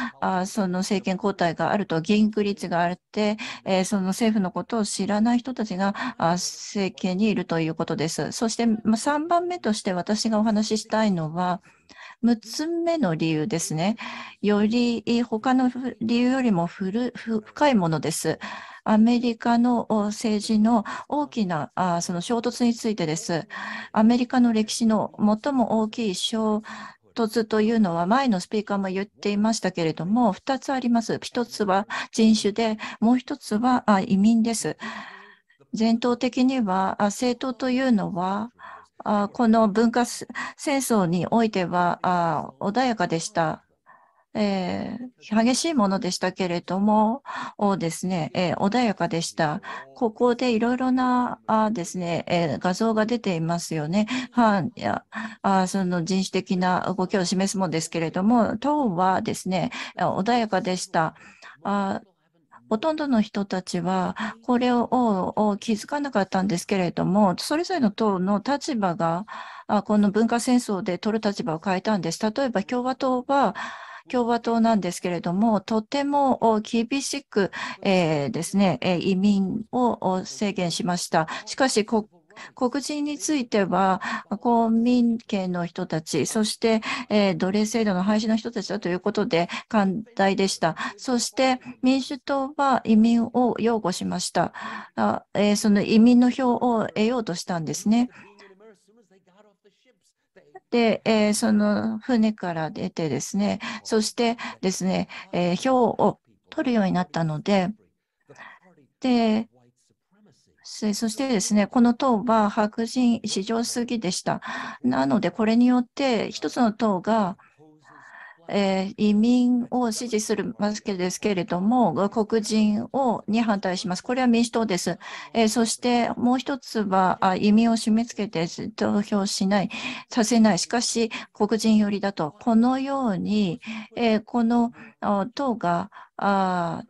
その政権交代があると、議員区率があって、その政府のことを知らない人たちが政権にいるということです。そして3番目として私がお話ししたいのは、6つ目の理由ですね。より他の理由よりも深いものです。アメリカの政治の大きなあその衝突についてです。アメリカの歴史の最も大きい衝突というのは前のスピーカーも言っていましたけれども、2つあります。1つは人種で、もう1つは移民です。伝統的には政党というのは、この文化戦争においては穏やかでした。えー、激しいものでしたけれども、おですね、えー、穏やかでした。ここでいろいろなあですね、えー、画像が出ていますよね。反やあその人種的な動きを示すものですけれども、党はですね、穏やかでした。あほとんどの人たちはこれを気づかなかったんですけれども、それぞれの党の立場がこの文化戦争で取る立場を変えたんです。例えば共和党は共和党なんですけれども、とても厳しく、えー、ですね、移民を制限しました。しかし、黒人については、公民権の人たち、そして、えー、奴隷制度の廃止の人たちだということで、寛大でした。そして、民主党は移民を擁護しました。あえー、その移民の票を得ようとしたんですね。で、えー、その船から出てですね、そしてですね、えー、票を取るようになったので、で、そしてですね、この党は白人至上主義でした。なので、これによって一つの党がえー、移民を支持するわけですけれども、黒人をに反対します。これは民主党です。えー、そしてもう一つはあ、移民を締め付けて投票しない、させない。しかし、黒人寄りだと。このように、えー、この党が、あ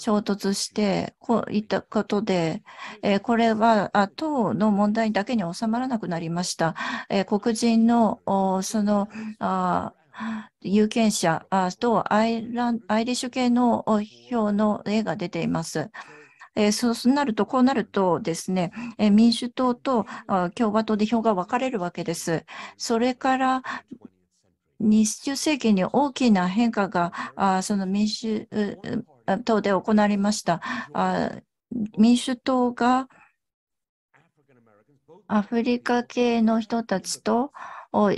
衝突して、こういったことで、えー、これは党の問題だけに収まらなくなりました。えー、黒人のそのあ有権者とアイランアイリッシュ系の票の絵が出ています。えー、そうなると、こうなるとですね、え民主党と共和党で票が分かれるわけです。それから、日中政権に大きな変化が、あその民主党で行われました。あ民主党がアフリカ系の人たちと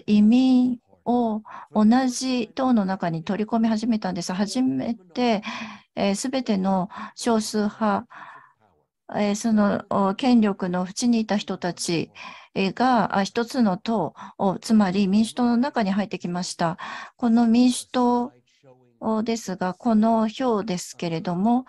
移民を同じ党の中に取り込み始めたんです。初めて、す、全ての少数派、えー、その権力の縁にいた人たちが一つの党を、つまり民主党の中に入ってきました。この民主党ですが、この票ですけれども、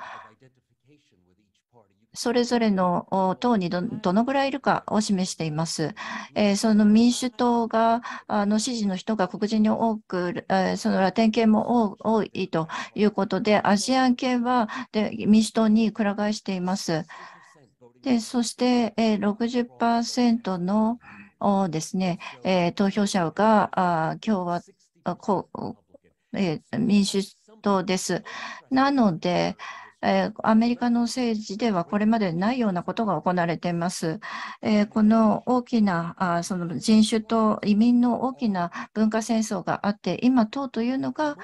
それぞれの党にどのぐらいいるかを示しています。えー、その民主党があの支持の人が黒人に多く、えー、そのラテン系も多いということで、アジアン系はで民主党にくら替えしています。でそして、えー、60%のですね、えー、投票者があ共和こう、えー、民主党です。なので、えー、アメリカの政治ではこれまでないようなことが行われています。えー、この大きなあその人種と移民の大きな文化戦争があって、今、党というのが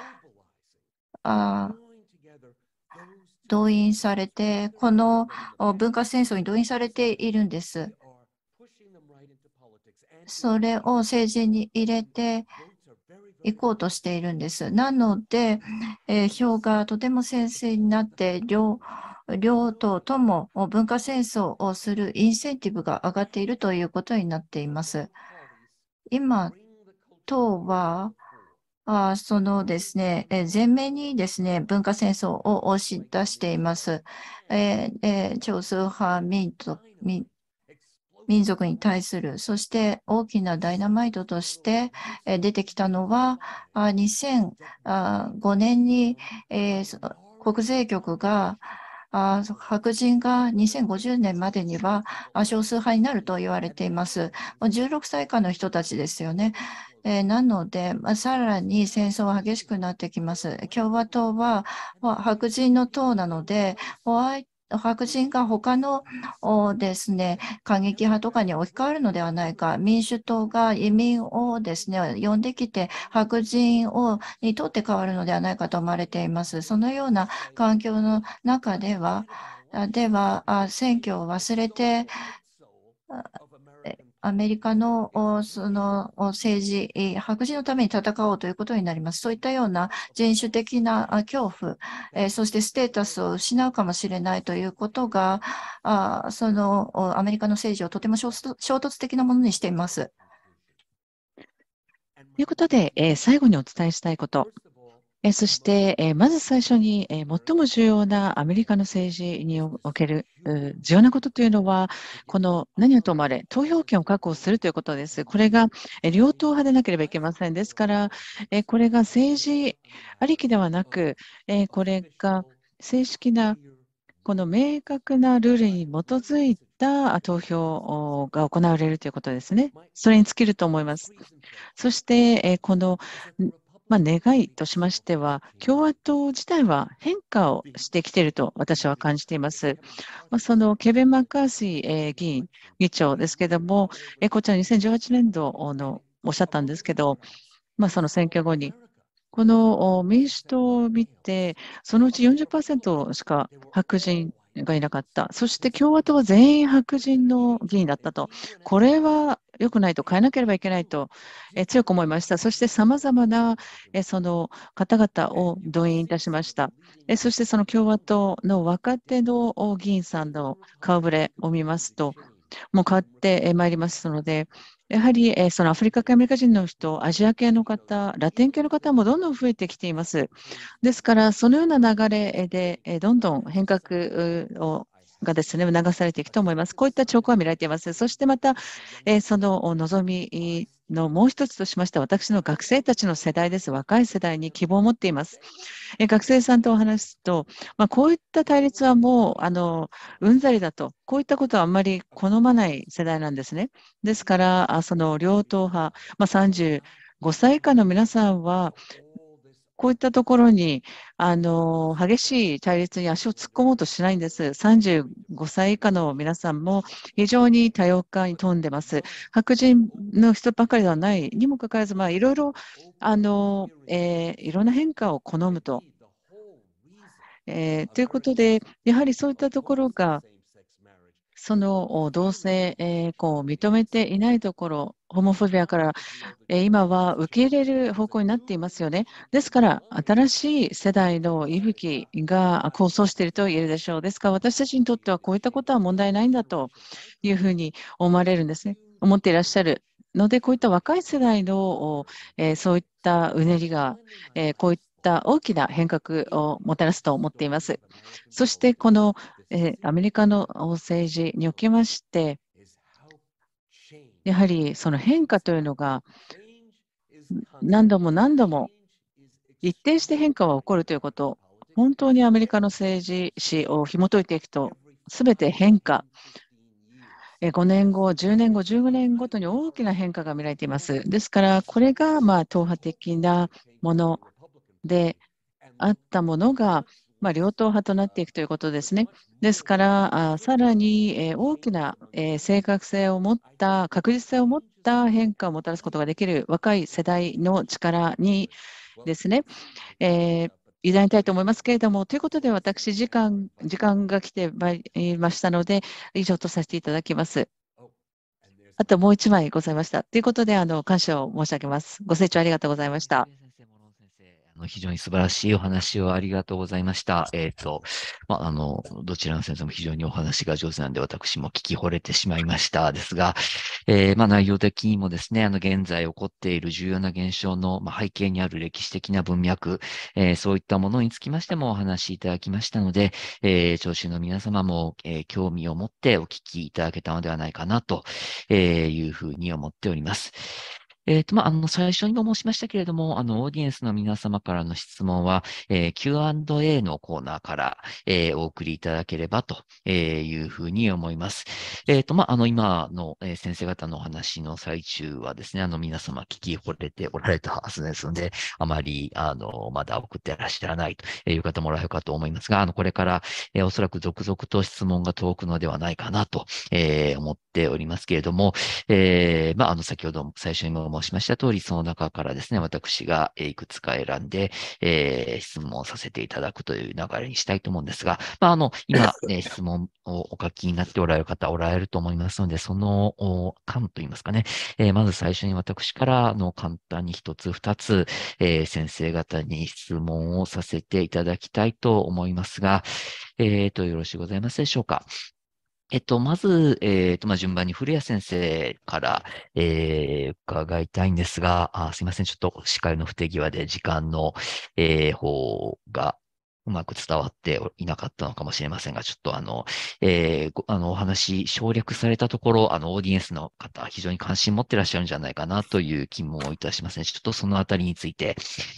あ動員されて、この文化戦争に動員されているんです。それを政治に入れて、行こうとしているんです。なので、えー、票がとても先生になって両、両党とも文化戦争をするインセンティブが上がっているということになっています。今、党は、あそのですね、え前面にですね、文化戦争を押し出しています。えーえー、少数派民と民民族に対する、そして大きなダイナマイトとして出てきたのは、2005年に国税局が白人が2050年までには少数派になると言われています。16歳以下の人たちですよね。なので、さらに戦争は激しくなってきます。共和党は白人の党なので、ホワイ白人が他のですね、過激派とかに置き換わるのではないか、民主党が移民をですね、呼んできて白人をにとって変わるのではないかと思われています。そのような環境の中では、では選挙を忘れてアメリカのその政治、白人のために戦おうということになります。そういったような人種的な恐怖、そしてステータスを失うかもしれないということが、そのアメリカの政治をとても衝突的なものにしています。ということで、え最後にお伝えしたいこと。えそして、えまず最初に、え最も重要なアメリカの政治における重要なことというのは、この何はともあれ、投票権を確保するということです。これが、え両党派でなければいけません。ですから、えこれが政治ありきではなく、えこれが正式なこの明確なルールに基づいた投票が行われるということですね。それに尽きると思います。そして、このまあ、願いとしましては、共和党自体は変化をしてきていると私は感じています。まあ、そのケビン・マッカーシー議員、議長ですけども、こちら2018年度のおっしゃったんですけど、まあ、その選挙後に、この民主党を見て、そのうち40%しか白人がいなかった。そして共和党は全員白人の議員だったと。これは良くないと変えなければいけないと、え強く思いました。そして様々な、えその方々を動員いたしました。えそしてその共和党の若手の議員さんの顔ぶれを見ますと、もう変わってまいりますので、やはり、えー、そのアフリカ系アメリカ人の人、アジア系の方、ラテン系の方もどんどん増えてきています。ですから、そのような流れで、えー、どんどん変革をがですね、促されていくと思います。こういった兆候は見られています。そしてまた、えー、その望みのもう一つとしましては、私の学生たちの世代です。若い世代に希望を持っています。え学生さんとお話すと、まあ、こういった対立はもう、あの、うんざりだと、こういったことはあんまり好まない世代なんですね。ですから、あその両党派、まあ、35歳以下の皆さんは、こういったところに、あの、激しい対立に足を突っ込もうとしないんです。35歳以下の皆さんも非常に多様化に富んでます。白人の人ばかりではないにもかかわらず、まあ、いろいろ、あの、えー、いろんな変化を好むと。えー、ということで、やはりそういったところが、その同性婚を認めていないところ、ホモフォビアから今は受け入れる方向になっていますよね。ですから、新しい世代の息吹が構想していると言えるでしょう。ですから、私たちにとってはこういったことは問題ないんだというふうに思われるんですね。思っていらっしゃるので、こういった若い世代のそういったうねりが、こういった大きな変革をもたらすと思っています。そしてこのえアメリカの政治におきまして、やはりその変化というのが何度も何度も一定して変化は起こるということ、本当にアメリカの政治史を紐解いていくと、すべて変化、5年後、10年後、15年ごとに大きな変化が見られています。ですから、これがまあ党派的なものであったものが、まあ、両党派となっていくということですね。ですから、さらに、え大きな、え正確性を持った、確実性を持った変化をもたらすことができる若い世代の力にですね、えー、委ねたいと思いますけれども、ということで私時間、時間が来てまいりましたので、以上とさせていただきます。あともう1枚ございました。ということで、あの感謝を申し上げます。ご清聴ありがとうございました。あの、非常に素晴らしいお話をありがとうございました。えっ、ー、と、まあ、あの、どちらの先生も非常にお話が上手なんで、私も聞き惚れてしまいましたですが、えー、まあ、内容的にもですね、あの、現在起こっている重要な現象の、まあ、背景にある歴史的な文脈、えー、そういったものにつきましてもお話しいただきましたので、え聴衆の皆様も、え興味を持ってお聞きいただけたのではないかなというふうに思っております。えっ、ー、と、まあ、あの、最初にも申しましたけれども、あの、オーディエンスの皆様からの質問は、えー、Q&A のコーナーから、えー、お送りいただければというふうに思います。えっ、ー、と、まあ、あの、今の先生方のお話の最中はですね、あの、皆様聞き惚れておられたはずですので、あまり、あの、まだ送ってらっしゃらないという方もらえるかと思いますが、あの、これから、えおそらく続々と質問が遠くのではないかなと、え思ってておりますけれども、えー、まあ、あの、先ほど最初にも申しました通り、その中からですね、私がいくつか選んで、えー、質問をさせていただくという流れにしたいと思うんですが、まあ、あの、今、ね、質問をお書きになっておられる方おられると思いますので、その間といいますかね、えー、まず最初に私からの簡単に一つ二つ、えー、先生方に質問をさせていただきたいと思いますが、えー、と、よろしゅうございますでしょうか。えっと、まず、えっと、まあ、順番に古谷先生から、えー、伺いたいんですが、あすいません。ちょっと視界の不手際で時間の、えー、方が、うまく伝わっていなかったのかもしれませんが、ちょっとあの、えー、あの、お話省略されたところ、あの、オーディエンスの方、非常に関心持ってらっしゃるんじゃないかなという気もいたしますね。ちょっとそのあたりについて、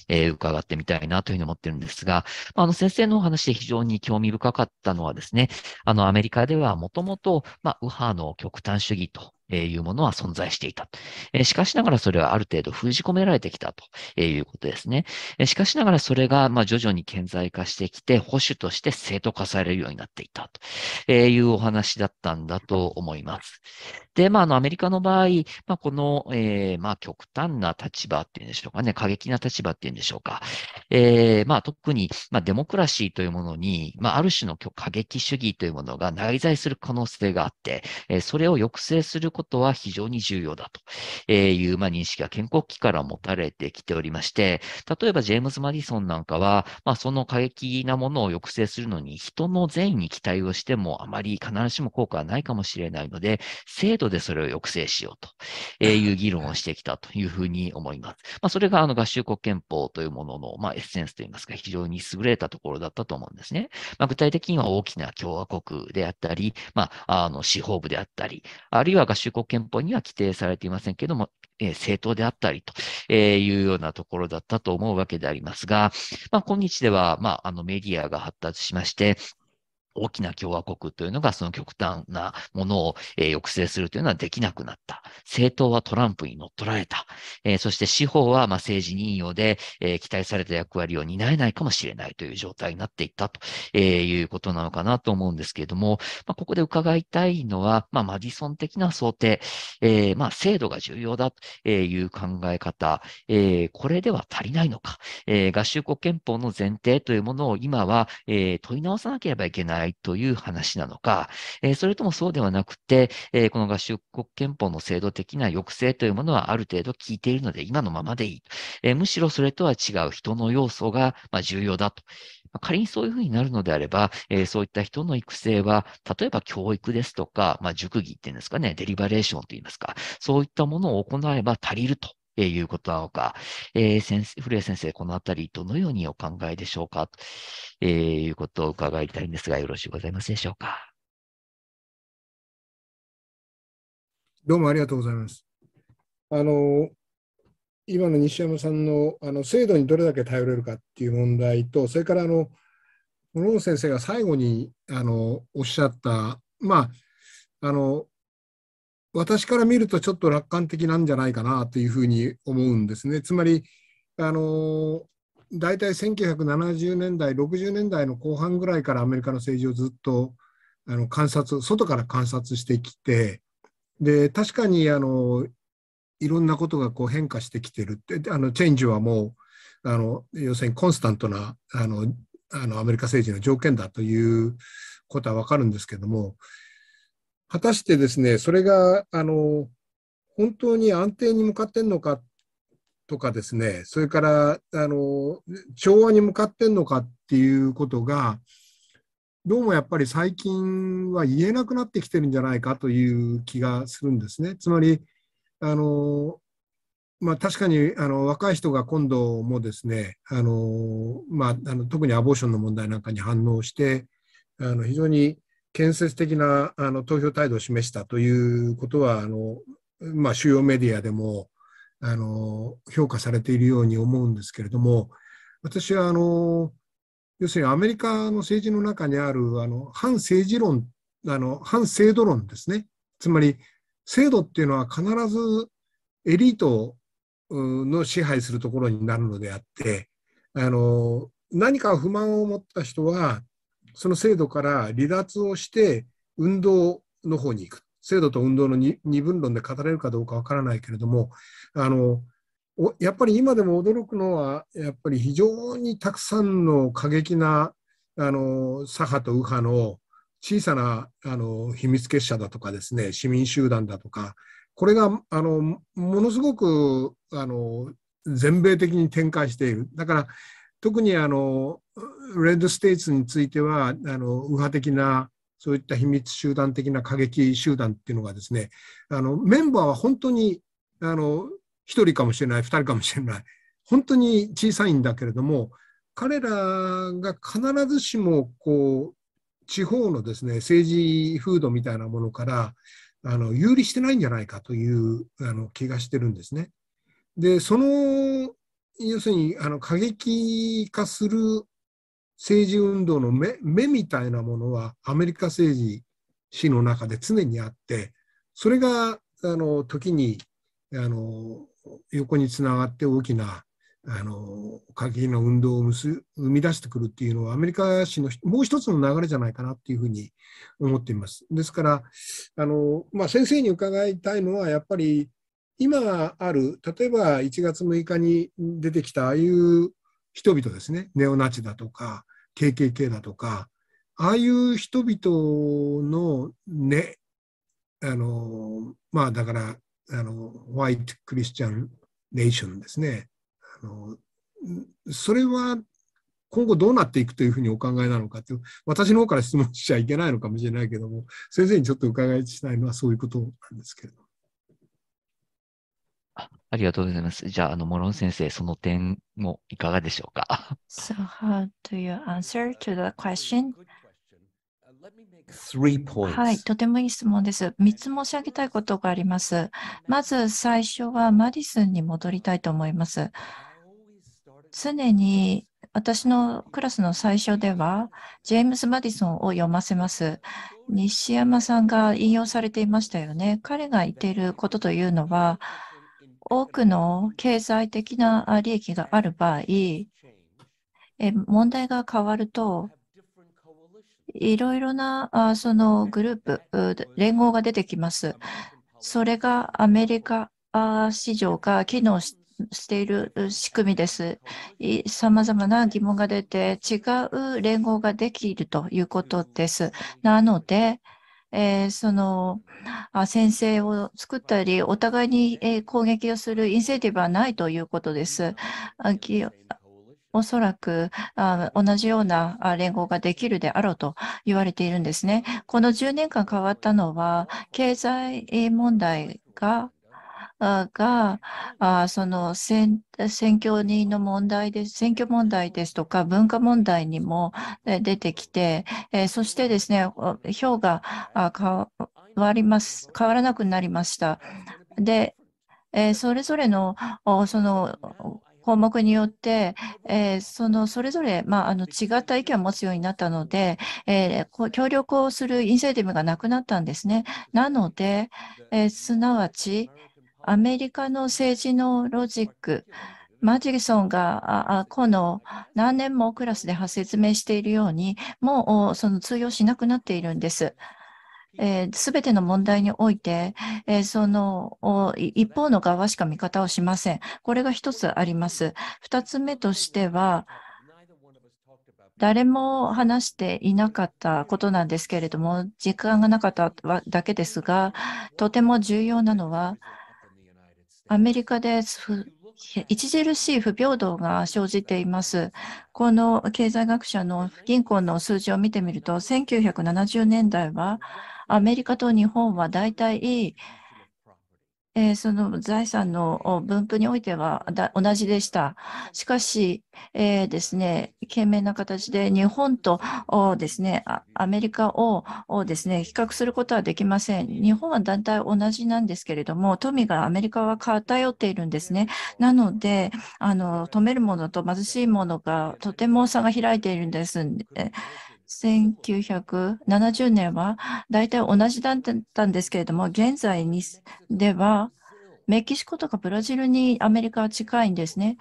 えー、伺ってみたいなというふうに思ってるんですが、あの、先生のお話で非常に興味深かったのはですね、あの、アメリカではもともと、まあ、右派の極端主義とえいうものは存在していた。えしかしながらそれはある程度封じ込められてきたということですね。えしかしながらそれがま徐々に顕在化してきて、保守として正当化されるようになっていたというお話だったんだと思います。で、まあ、あの、アメリカの場合、まあ、この、えー、まあ、極端な立場っていうんでしょうかね、過激な立場っていうんでしょうか。えー、まあ、特に、まあ、デモクラシーというものに、まあ、ある種の過激主義というものが内在する可能性があって、えー、それを抑制することは非常に重要だという、まあ、認識が建国期から持たれてきておりまして、例えばジェームズ・マディソンなんかは、まあ、その過激なものを抑制するのに、人の善意に期待をしても、あまり必ずしも効果はないかもしれないので、制度でそれを抑制しようと、えいう議論をしてきたというふうに思います。まあ、それがあの合衆国憲法というものの、まあ、エッセンスといいますか、非常に優れたところだったと思うんですね。まあ、具体的には大きな共和国であったり、まあ、あの司法部であったり、あるいは合衆国憲法には規定されていませんけども、え政党であったりというようなところだったと思うわけでありますが、まあ、今日では、まあ、あのメディアが発達しまして、大きな共和国というのがその極端なものを、え抑制するというのはできなくなった。政党はトランプに乗っ取られた。えー、そして司法はまあ政治任用で、えー、期待された役割を担えないかもしれないという状態になっていったと、えいうことなのかなと思うんですけれども、まあ、ここで伺いたいのは、まあ、マディソン的な想定、えまあ、制度が重要だという考え方、えこれでは足りないのか、え合衆国憲法の前提というものを今は、え問い直さなければいけないないという話なのか、えそれともそうではなくて、えこの合衆国憲法の制度的な抑制というものはある程度効いているので、今のままでいい。えむしろそれとは違う人の要素が、ま重要だと。仮にそういうふうになるのであれば、えー、そういった人の育成は、例えば教育ですとか、まあ、塾技っていうんですかね、デリバレーションといいますか、そういったものを行えば足りるとえいうことなのか、えー、先生古谷先生、このあたり、どのようにお考えでしょうか、と、えいうことを伺いたいんですが、よろしいございますでしょうか。どうもありがとうございます。あの今の西山さんのあの制度にどれだけ頼れるかっていう問題と、それからあの室野先生が最後にあのおっしゃった、まあ、あの私から見るとちょっと楽観的なんじゃないかなというふうに思うんですね。つまり、あの大体1970年代、60年代の後半ぐらいからアメリカの政治をずっとあの観察、外から観察してきて、で確かにあのいろんなことがこう変化してきてるって、あのチェンジはもうあの、要するにコンスタントなあのあのアメリカ政治の条件だということは分かるんですけども、果たしてですね、それが、あの、本当に安定に向かってんのかとかですね、それから、あの、調和に向かってんのかっていうことが、どうもやっぱり最近は言えなくなってきてるんじゃないかという気がするんですね。つまり、あの、まあ、確かにあの若い人が今度もですねあの、まあ、あの特にアボーションの問題なんかに反応してあの非常に建設的なあの投票態度を示したということは、あのまあ、主要メディアでもあの評価されているように思うんですけれども、私はあの要するにアメリカの政治の中にあるあの反政治論あの、反制度論ですね、つまり制度っていうのは必ずエリートの支配するところになるのであって、あの何か不満を持った人は、その制度から離脱をして運動の方に行く。制度と運動の二分論で語れるかどうかわからないけれども、あの、やっぱり今でも驚くのは、やっぱり非常にたくさんの過激な、あの、左派と右派の小さな、あの、秘密結社だとかですね、市民集団だとか、これが、あの、ものすごく、あの、全米的に展開している。だから、特にあのレッド・ステイツについてはあの右派的なそういった秘密集団的な過激集団っていうのがですねあのメンバーは本当にあの1人かもしれない2人かもしれない本当に小さいんだけれども彼らが必ずしもこう地方のですね政治風土みたいなものからあの有利してないんじゃないかというあの気がしてるんですね。でその要するにあの過激化する政治運動の目目みたいなものはアメリカ政治史の中で常にあってそれがあの時にあの横につながって大きな過のな運動を生み出してくるっていうのはアメリカ史のもう一つの流れじゃないかなっていうふうに思っています。ですからあの、まあ、先生に伺いたいのはやっぱり今ある例えば1月6日に出てきたああいう人々ですねネオナチだとか KKK だとか、ああいう人々のね、あの、まあだから、あの、ホワイト・クリスチャン・ネーションですね。あのそれは今後どうなっていくというふうにお考えなのかという、私の方から質問しちゃいけないのかもしれないけども、先生にちょっと伺いしたいのはそういうことなんですけれども。ありがとうございます。じゃあ、あの、モロン先生、その点もいかがでしょうか So, how do you answer to the question? Three points. はい、とてもいい質問です。3つ申し上げたいことがあります。まず最初はマディスンに戻りたいと思います。常に私のクラスの最初では、ジェームズ・マディソンを読ませます。西山さんが引用されていましたよね。彼が言っていることというのは、多くの経済的な利益がある場合、問題が変わると、いろいろなそのグループ、連合が出てきます。それがアメリカ市場が機能している仕組みです。さまざまな疑問が出て、違う連合ができるということです。なので、えー、その先制を作ったり、お互いに、えー、攻撃をするインセンティブはないということです。おそらく同じような連合ができるであろうと言われているんですね。この10年間変わったのは、経済問題がが、あその選挙人の問題です、選挙問題ですとか文化問題にも出てきて、えそしてですね、票が変わります、変わらなくなりました。で、えそれぞれの、その、項目によって、えー、そのそれぞれ、まあ、あの違った意見を持つようになったので、えー、協力をするインセンティブがなくなったんですね。なので、えー、すなわち、アメリカの政治のロジック、マジソンがこの何年もクラスで説明しているように、もうその通用しなくなっているんです。す、えー、べ、ての問題において、えー、その一方の側しか見方をしません。これが一つあります。二つ目としては、誰も話していなかったことなんですけれども、時間がなかっただけですが、とても重要なのは、アメリカで著しい不平等が生じています。この経済学者の銀行の数字を見てみると、1970年代はアメリカと日本はだいたいえー、その財産の分布においては同じでした。しかし、えー、ですね、懸命な形で日本とですね、アメリカをですね、比較することはできません。日本は団体同じなんですけれども、富がアメリカは偏っているんですね。なので、あの、止めるものと貧しいものがとても差が開いているんです。1970年は大体同じだったんですけれども、現在にではメキシコとかブラジルにアメリカは近いんですね。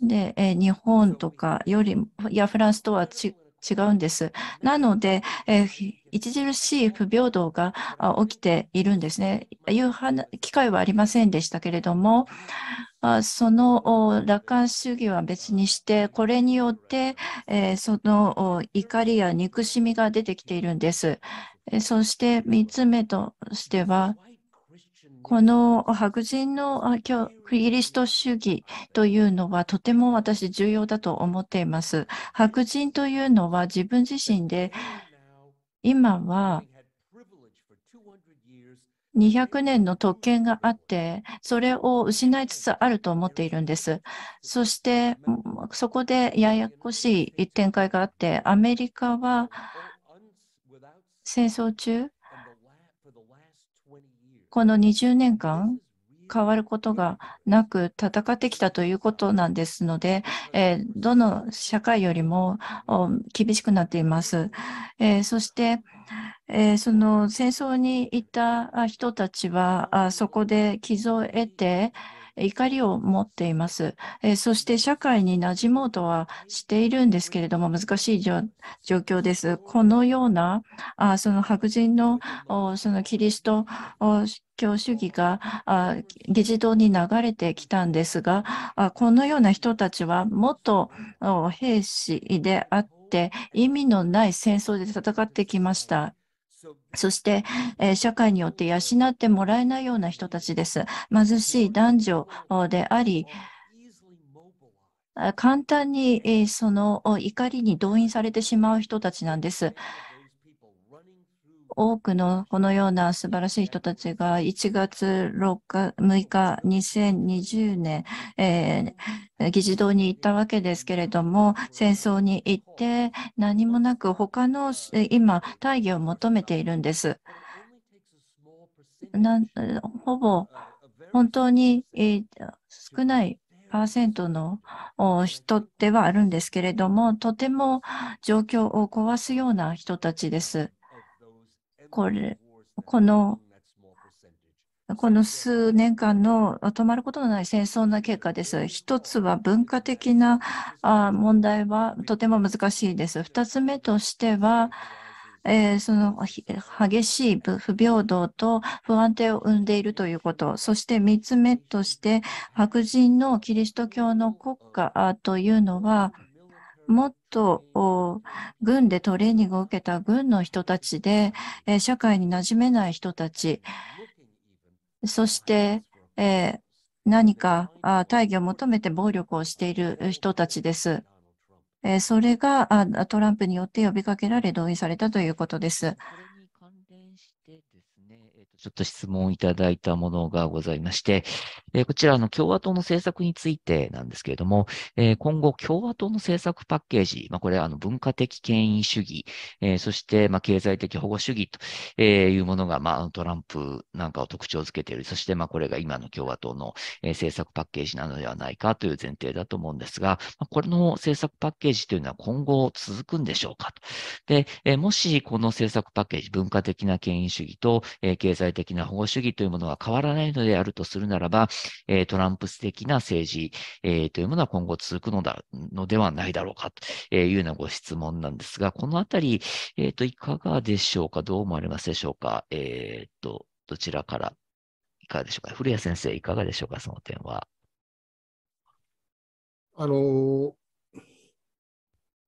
で、え日本とかより、いやフランスとは違うんです。なので、え著しい不平等が起きているんですね。いう機会はありませんでしたけれども、その楽観主義は別にして、これによって、えその怒りや憎しみが出てきているんです。そして3つ目としては、この白人のキリスト主義というのはとても私重要だと思っています。白人というのは自分自身で今は200年の特権があって、それを失いつつあると思っているんです。そして、そこでややこしい展開があって、アメリカは戦争中、この20年間、変わることがなく戦ってきたということなんですので、えどの社会よりも厳しくなっています。えそして、えー、その戦争にいた人たちはそこで傷を得て怒りを持っています、えー、そして社会に馴染もうとはしているんですけれども難しい状況ですこのようなあその白人のそのキリスト教主義が議事堂に流れてきたんですがこのような人たちは元兵士であって意味のない戦争で戦ってきました。そして、えー、社会によって養ってもらえないような人たちです。貧しい男女であり、簡単にその怒りに動員されてしまう人たちなんです。多くのこのような素晴らしい人たちが1月6日、6日、2020年、えー、議事堂に行ったわけですけれども、戦争に行って何もなく他の今、大義を求めているんです。なほぼ本当に、少ないパーセントの人ではあるんですけれども、とても状況を壊すような人たちです。これこのこの数年間の止まることのない戦争の結果です。一つは文化的な問題はとても難しいです。二つ目としては、えー、その激しい不平等と不安定を生んでいるということ、そして3つ目として、白人のキリスト教の国家というのは、もっと軍でトレーニングを受けた軍の人たちで、え社会に馴染めない人たち、そして、え何か大義を求めて暴力をしている人たちです。それがトランプによって呼びかけられ同意されたということです。ちょっと質問いただいたものがございまして、えこちらの共和党の政策についてなんですけれども、え今後共和党の政策パッケージ、まあ、これあの文化的権威主義、えそしてま経済的保護主義というものがまトランプなんかを特徴づけている、そしてまこれが今の共和党の政策パッケージなのではないかという前提だと思うんですが、まこれの政策パッケージというのは今後続くんでしょうかと。で、えもしこの政策パッケージ、文化的な権威主義と、え経済済的な保護主義というものは変わらないのであるとするならば、えトランプ的な政治、えというものは今後続くのだのではないだろうかというようなご質問なんですが、このあたり、えー、といかがでしょうか、どう思われますでしょうか、えー、とどちらからいかがでしょうか、古谷先生、いかがでしょうか、その点は。あの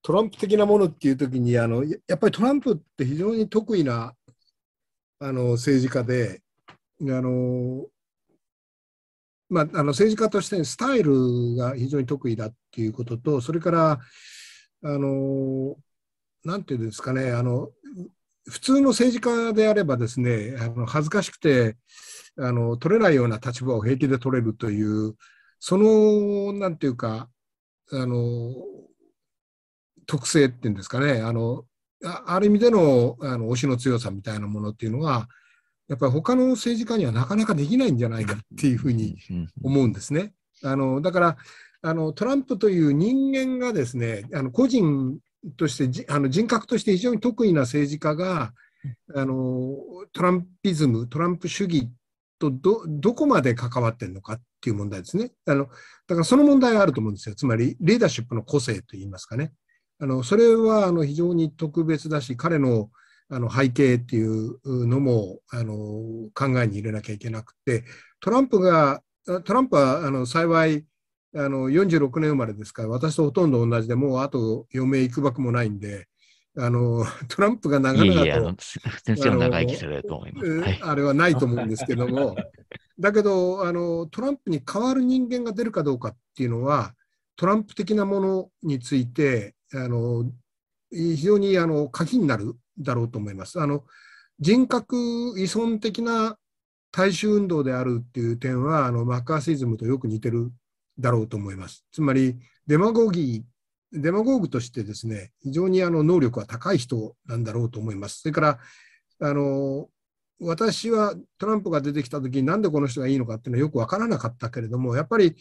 トランプ的なものっていうときにあの、やっぱりトランプって非常に得意なあの政治家であの、まあ、あの政治家としてスタイルが非常に得意だっていうこととそれからあのなんていうんですかねあの普通の政治家であればですねあの恥ずかしくてあの取れないような立場を平気で取れるというそのなんていうかあの特性っていうんですかねあのある意味でのあの推しの強さみたいなものっていうのは、やっぱり他の政治家にはなかなかできないんじゃないかっていうふうに思うんですね。あのだからあのトランプという人間がですねあの個人としてあの人格として非常に得意な政治家があのトランピズムトランプ主義とどこまで関わってるのかっていう問題ですねあのだからその問題があると思うんですよつまりリーダーシップの個性といいますかねあのそれはあの非常に特別だし彼のあの背景っていうのもあの考えに入れなきゃいけなくてトランプがトランプはあの幸いあの46年生まれですから私とほとんど同じでもうあと余命いくばくもないんであの トランプが長々とい先生長生きると思います、はい、あれはないと思うんですけども だけどあのトランプに代わる人間が出るかどうかっていうのはトランプ的なものについてあの非常にあの鍵になるだろうと思います。あの人格依存的な大衆運動であるっていう点はあのマッカーシズムとよく似てるだろうと思います。つまりデマゴギーデマゴーグとしてですね非常にあの能力は高い人なんだろうと思います。それからあの私はトランプが出てきた時になんでこの人がいいのかっていうのはよく分からなかったけれどもやっぱり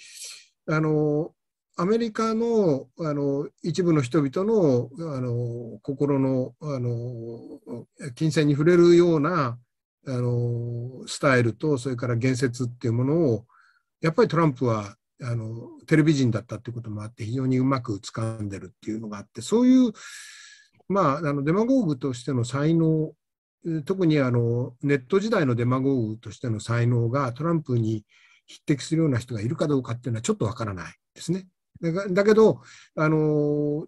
あのアメリカのあの一部の人々のあの心のあの金銭に触れるようなあのスタイルとそれから言説っていうものをやっぱりトランプはあのテレビ人だったっていうこともあって非常にうまく掴んでるっていうのがあってそういう、まあ、あのデマゴーグとしての才能特にあのネット時代のデマゴーグとしての才能がトランプに匹敵するような人がいるかどうかっていうのはちょっとわからないですね。だけど、あのホ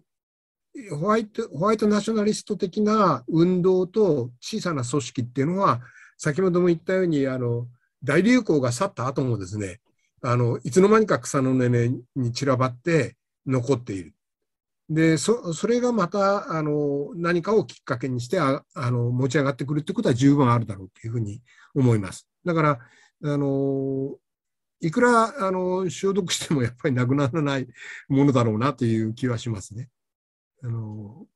ワイト、ホワイトナショナリスト的な運動と小さな組織っていうのは、先ほども言ったように、あの、大流行が去った後もですね、あの、いつの間にか草の根に散らばって残っている。で、そ、それがまた、あの、何かをきっかけにして、あの、持ち上がってくるってことは十分あるだろうというふうに思います。だから、あの、いくらあの消毒しても やっぱりなくならないものだろうなという気はしますね。あの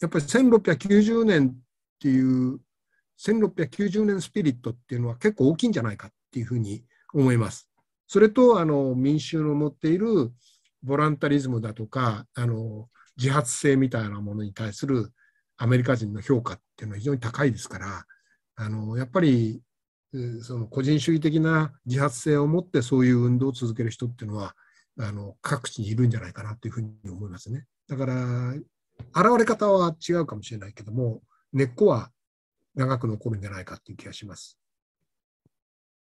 やっぱり1690年っていう1690年スピリットっていうのは結構大きいんじゃないかっていうふうに思います。それとあの民衆の持っているボランタリズムだとかあの自発性みたいなものに対するアメリカ人の評価っていうのは非常に高いですからあのやっぱりその個人主義的な自発性を持ってそういう運動を続ける人っていうのはあの各地にいるんじゃないかなというふうに思いますね。だから現れ方は違うかもしれないけども根っこは長く残るんじゃないかっていう気がします。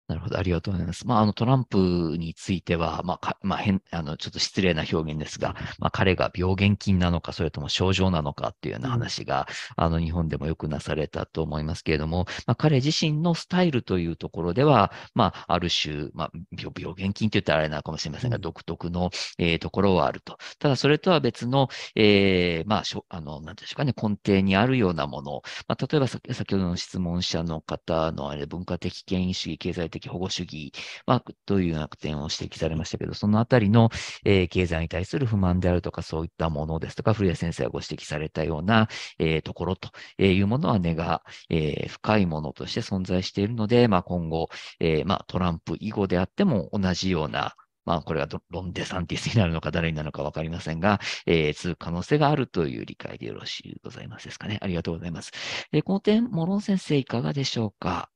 なるほど、ありがとうございます。まあ、あの、トランプについては、まあ、まあ、変、あの、ちょっと失礼な表現ですが、まあ、彼が病原菌なのか、それとも症状なのかっていうような話が、あの、日本でもよくなされたと思いますけれども、まあ、彼自身のスタイルというところでは、まあ、ある種、まあ、病原菌って言ったらあれなのかもしれませんが、独特の、えー、ところはあると。ただ、それとは別の、えー、まあ、しょあの、何んでしょうかね、根底にあるようなもの、まあ、例えば先、先ほどの質問者の方の、あれ、文化的権威主義、経済的的保護主義、まあ、というような点を指摘されましたけど、そのあたりの、えー、経済に対する不満であるとか、そういったものですとか、古谷先生がご指摘されたような、えー、ところというものは根が、えー、深いものとして存在しているので、まあ、今後、えーまあ、トランプ以後であっても同じようなまあ、これがロンデサンティスになるのか誰になるのか分かりませんが、えー、可能性があるという理解でよろしいございますですかね。ありがとうございます。でこの点、モロン先生いかがでしょうか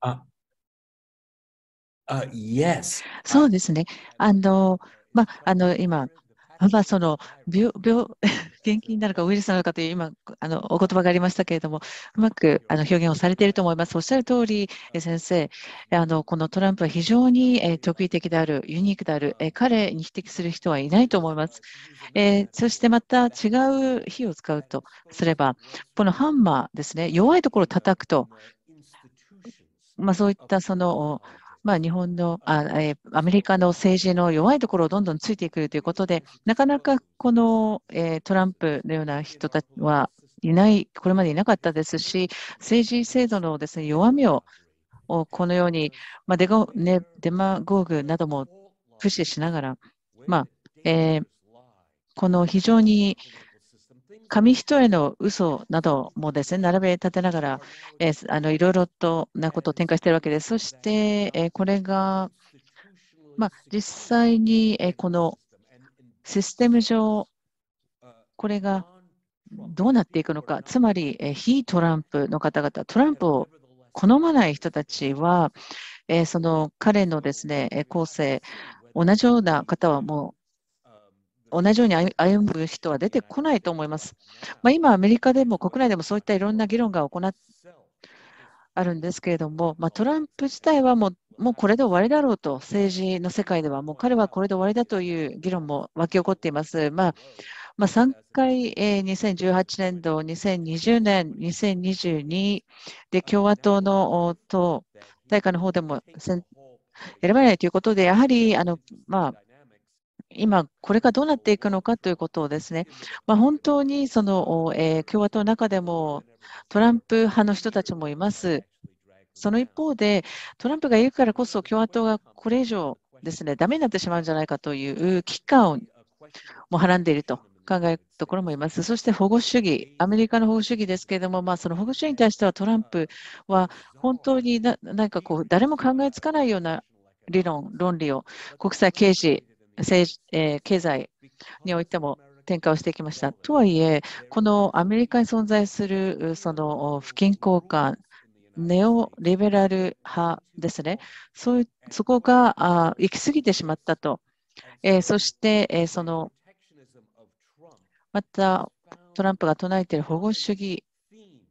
あ、あ、yes. そうですね。あの、まあ、あの、今、まあ、その病病現金 なのかウイルスなのかという今あのお言葉がありましたけれども、うまくあの表現をされていると思います。おっしゃる通り、先生、あのこのトランプは非常に特異的である、ユニークである、彼に匹敵する人はいないと思います。えー、そしてまた違う火を使うとすれば、このハンマーですね、弱いところを叩くと、まあ、そういったその、まあ、日本のあ、えアメリカの政治の弱いところをどんどんついてくるということで、なかなかこの、えトランプのような人たちはいない、これまでいなかったですし、政治制度のです、ね、弱みをこのように、まあデゴね、デマゴーグなども駆使しながら、まあえー、この非常に紙一重の嘘などもですね、並べ立てながら、えー、あのいろいろとなことを展開しているわけです。そして、えー、これが、まあ、実際に、えー、このシステム上、これがどうなっていくのか、つまり、えー、非トランプの方々、トランプを好まない人たちは、えー、その彼のですね、構成、同じような方はもう同じように歩む人は出てこないと思います。まあ、今、アメリカでも国内でもそういったいろんな議論が行っあるんですけれども、まあ、トランプ自体はもうもうこれで終わりだろうと、政治の世界では、もう彼はこれで終わりだという議論も沸き起こっています。まあ、まあ、3回、え2018年度、2020年、2022で共和党の党大会の方でも選ばれないということで、やはりあの、まあ、今、これがどうなっていくのかということをですね、まあ、本当にその、えー、共和党の中でもトランプ派の人たちもいます。その一方で、トランプがいるからこそ共和党がこれ以上ですね、ダメになってしまうんじゃないかという危機感もはらんでいると考えるところもいます。そして保護主義、アメリカの保護主義ですけれども、まあ、その保護主義に対してはトランプは本当にななんかこう誰も考えつかないような理論、論理を国際刑事政治えー、経済においても展開をしてきました。とはいえ、このアメリカに存在するその不均衡感、ネオリベラル派ですね、そういうそこがあ行き過ぎてしまったと、えー、そして、えー、そのまたトランプが唱えている保護主義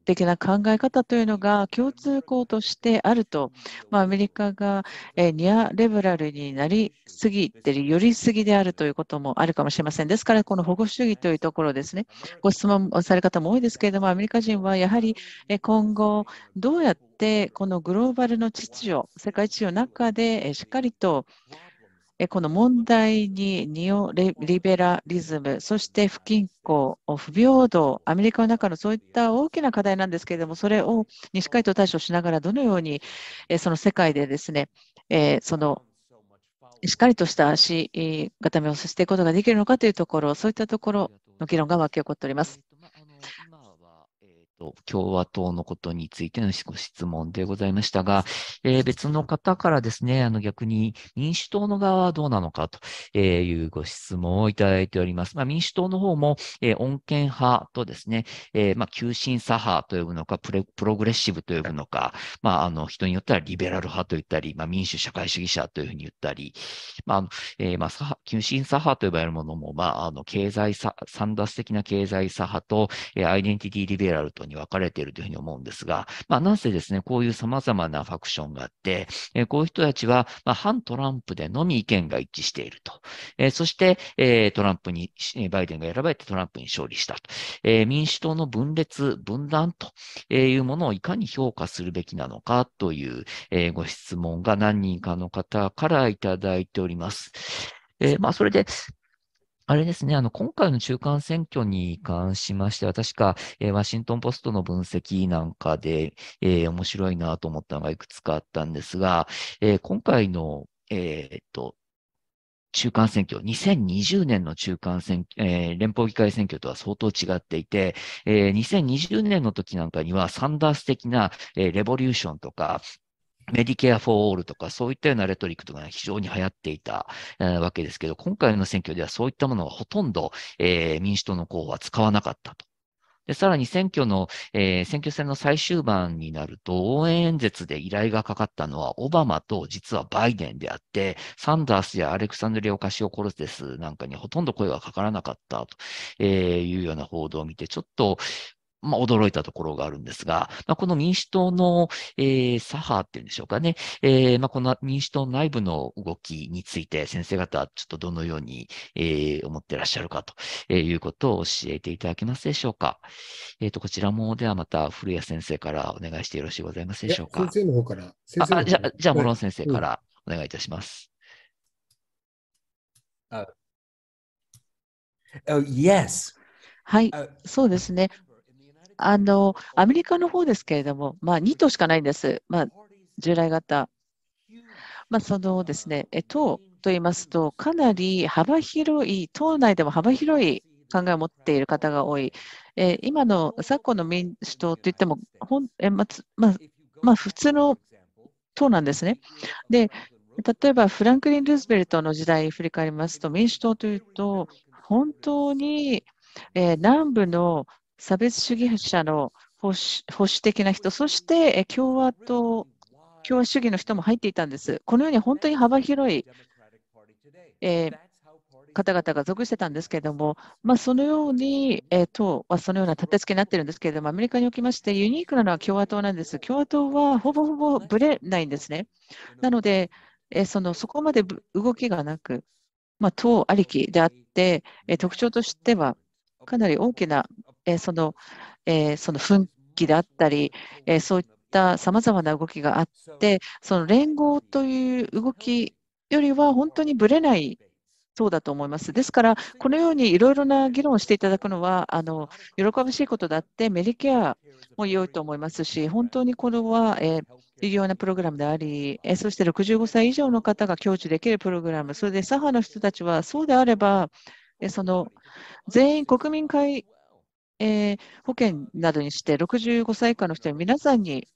的な考え方というのが共通項としてあると、まあ、アメリカが、ニアレベラルになりすぎてる、寄りすぎであるということもあるかもしれません。ですから、この保護主義というところですね、ご質問される方も多いですけれども、アメリカ人はやはり今後、どうやってこのグローバルの秩序、世界秩序の中でしっかりとこの問題にニオリベラリズム、そして不均衡、不平等、アメリカの中のそういった大きな課題なんですけれども、それをにしっかりと対処しながら、どのようにその世界でですね、そのしっかりとした足固めをしていくことができるのかというところ、そういったところの議論が沸き起こっております。共和党のことについてのご質問でございましたが、えー、別の方からですね、あの逆に民主党の側はどうなのかというご質問をいただいております。まあ、民主党の方も、えー、穏健派とですね、えー、まあ、急進左派と呼ぶのかプログレッシブと呼ぶのか、まあ、あの人によってはリベラル派と言ったり、まあ、民主社会主義者というふうに言ったり、まあえーまあ、急進左派と呼ばれるものも、まあ、あの経済サンダース的な経済左派と、えー、アイデンティティリベラルとに分かれているというふうに思うんですが、まあ、なんせですね、こういう様々なファクションがあって、えー、こういう人たちは、まあ、反トランプでのみ意見が一致していると。えー、そして、えー、トランプに、バイデンが選ばれてトランプに勝利したと。え民主党の分裂、分断というものをいかに評価するべきなのかという、えご質問が何人かの方からいただいております。えー、まあ、それで、あれですね、あの、今回の中間選挙に関しましては、確か、えー、ワシントンポストの分析なんかで、えー、面白いなと思ったのがいくつかあったんですが、えー、今回の、えっと、中間選挙、2020年の中間選挙、えー、連邦議会選挙とは相当違っていて、えー、2020年の時なんかにはサンダース的な、えー、レボリューションとか、メディケア・フォー・オールとか、そういったようなレトリックとかが非常に流行っていた、えー、わけですけど、今回の選挙ではそういったものはほとんど、えー、民主党の候補は使わなかったと。で、さらに選挙の、えー、選挙戦の最終盤になると、応援演説で依頼がかかったのは、オバマと実はバイデンであって、サンダースやアレクサンドリア・オカシオ・コロテスなんかにほとんど声がかからなかったというような報道を見て、ちょっとまあ、驚いたところがあるんですが、まあ、この民主党の、えー、左派っていうんでしょうかね、えーまあ、この民主党内部の動きについて、先生方、ちょっとどのように、えー、思ってらっしゃるかということを教えていただけますでしょうか。えっ、ー、と、こちらも、ではまた古谷先生からお願いしてよろしいございますでしょうか。先生の方から。先生あじゃあ、じゃあ、諸先生からお願いいたします。はい、そうですね。あの、アメリカの方ですけれども、まあ、2頭しかないんです。まあ、従来型。まあ、そのですね、党と言いますと、かなり幅広い、党内でも幅広い考えを持っている方が多い。え今の昨今の民主党といっても、ほんえまままあ、普通の党なんですね。で、例えばフランクリン・ルーズベルトの時代を振り返りますと、民主党というと、本当に、え南部の差別主義者の保守保守的な人、そして共和党、共和主義の人も入っていたんです。このように本当に幅広い、えー方々が属してたんですけれども、まあ、そのように、えー、党はそのような立て付けになっているんですけれども、アメリカにおきましてユニークなのは共和党なんです。共和党はほぼほぼぶれないんですね。なので、えー、そのそこまで動きがなく、まあ、党ありきであって、えー、特徴としては、かなり大きな、えその、えその奮起であったり、えそういったさまざまな動きがあって、その連合という動きよりは本当にぶれないそうだと思います。ですから、このようにいろいろな議論をしていただくのは、あの喜ばしいことだって、メディケアも良いと思いますし、本当にこれは、えー、有用なプログラムであり、えそして65歳以上の方が享受できるプログラム、それで左派の人たちは、そうであれば、その全員国民会、えー、保険などにして65歳以下の人皆さんに、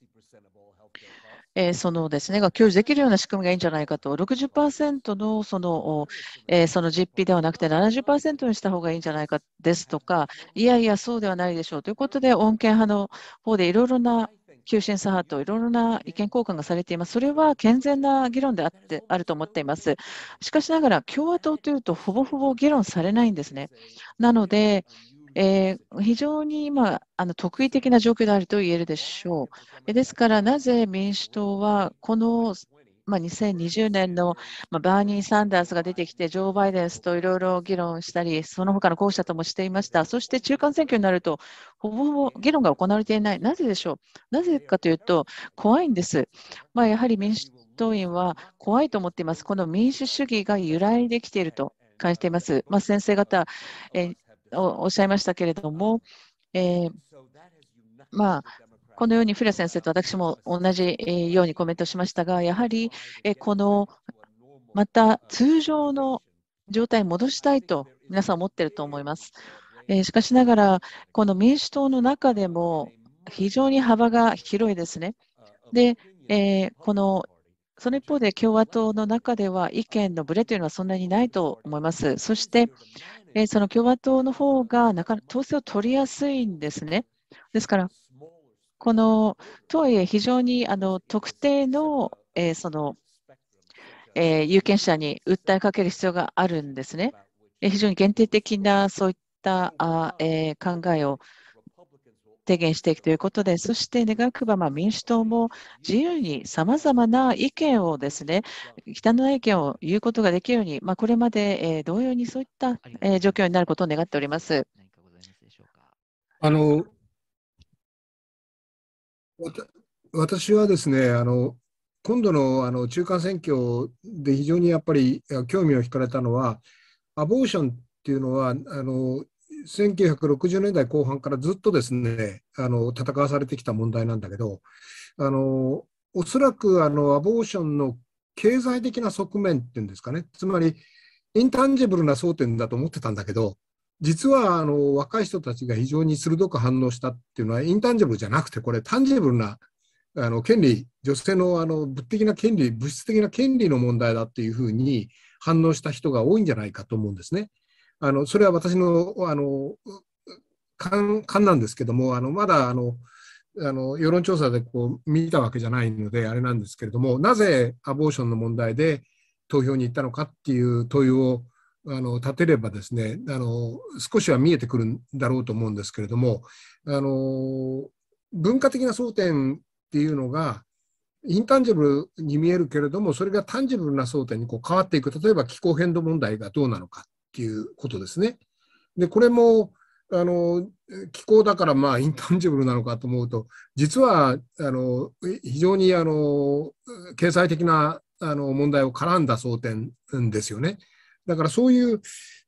えー、そのですね、が享受できるような仕組みがいいんじゃないかと、60%のその,、えー、その実費ではなくて70%にした方がいいんじゃないかですとか、いやいや、そうではないでしょうということで、穏健派の方でいろいろな急進左派といろいろな意見交換がされています。それは健全な議論であってあると思っています。しかしながら、共和党というと、ほぼほぼ議論されないんですね。なので、えー、非常に今あの、特異的な状況であると言えるでしょう。ですから、なぜ民主党はこのまあ、2020年の、まあ、バーニー・サンダースが出てきて、ジョー・バイデンスといろいろ議論したり、その他の候補者ともしていました。そして中間選挙になると、ほぼほぼ議論が行われていない。なぜでしょうなぜかというと、怖いんです。まあ、やはり民主党員は怖いと思っています。この民主主義が揺らいできていると感じています。まあ、先生方えおっしゃいましたけれども、えー、まあ、このようにフィラ先生と私も同じようにコメントしましたが、やはりこのまた通常の状態に戻したいと皆さん思っていると思います。しかしながら、この民主党の中でも非常に幅が広いですね。で、このその一方で共和党の中では意見のブレというのはそんなにないと思います。そして、その共和党の方がなかなか統制を取りやすいんですね。ですから、この、とはいえ非常にあの特定の、えー、その、えー、有権者に訴えかける必要があるんですね。え非常に限定的なそういったあ、えー、考えを提言していくということで、そして願わくばまあ民主党も自由にさまざまな意見をですね、汚い意見を言うことができるように、まあ、これまで、えー、同様にそういった、えー、状況になることを願っております。あの私はですね、あの今度のあの中間選挙で非常にやっぱり興味を引かれたのは、アボーションっていうのは、あの1960年代後半からずっとですねあの戦わされてきた問題なんだけど、あのおそらくあのアボーションの経済的な側面っていうんですかね、つまりインタンジェブルな争点だと思ってたんだけど、実はあの若い人たちが非常に鋭く反応したっていうのはインタンジェブルじゃなくてこれタンジェブルなあの権利女性のあの物的な権利物質的な権利の問題だっていうふうに反応した人が多いんじゃないかと思うんですね。あのそれは私のあの勘なんですけどもあのまだあのあの世論調査でこう見たわけじゃないのであれなんですけれどもなぜアボーションの問題で投票に行ったのかっていう問いをあの立てればですねあの少しは見えてくるんだろうと思うんですけれどもあの文化的な争点っていうのがインタンジブルに見えるけれどもそれがタンジブルな争点にこう変わっていく例えば気候変動問題がどうなのかっていうことですね。でこれもあの気候だからまあインタンジブルなのかと思うと実はあの非常にあの経済的なあの問題を絡んだ争点ですよね。だからそういう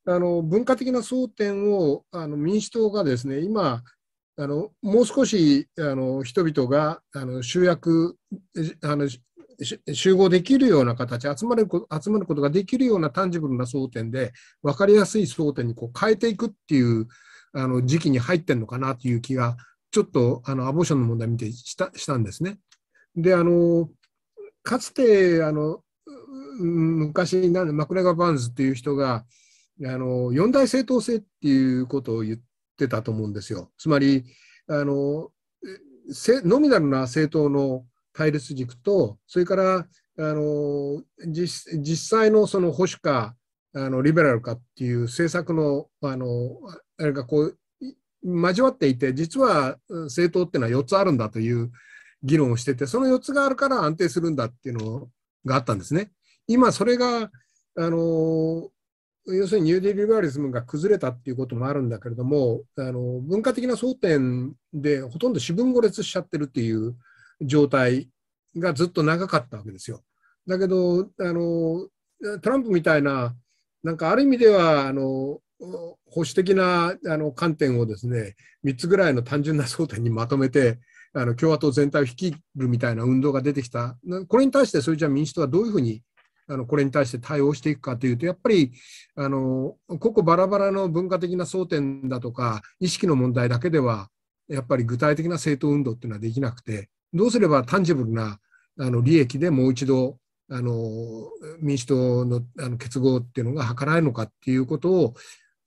あの文化的な争点をあの民主党がですね今あのもう少しあの人々があの集約あの集合できるような形集まる集まることができるようなタンジブルな争点で分かりやすい争点にこう変えていくっていうあの時期に入ってるのかなという気がちょっとあのアボーションの問題見てしたしたんですね。であのかつてあの昔になるマクレガ・バーンズっていう人があの四大正当性っていうことを言ってたと思うんですよ。つまりあのノミナルな政党の対立軸とそれからあの実実際のその保守かあのリベラルかっていう政策のあのあれがこう交わっていて実は政党っていうのは4つあるんだという議論をしててその4つがあるから安定するんだっていうのがあったんですね。今それが、あの要するにニューデリバリズムが崩れたっていうこともあるんだけれどもあの文化的な争点でほとんど四分五裂しちゃってるっていう状態がずっと長かったわけですよ。だけどあのトランプみたいななんかある意味ではあの保守的なあの観点をですね3つぐらいの単純な争点にまとめてあの共和党全体を率いるみたいな運動が出てきたこれに対してそれじゃあ民主党はどういうふうにあのこれに対して対応していくかというとやっぱりあの個々バラバラの文化的な争点だとか意識の問題だけではやっぱり具体的な政党運動っていうのはできなくてどうすればタンジブルなあの利益でもう一度あの民主党のあの結合っていうのが図られるのかっていうことを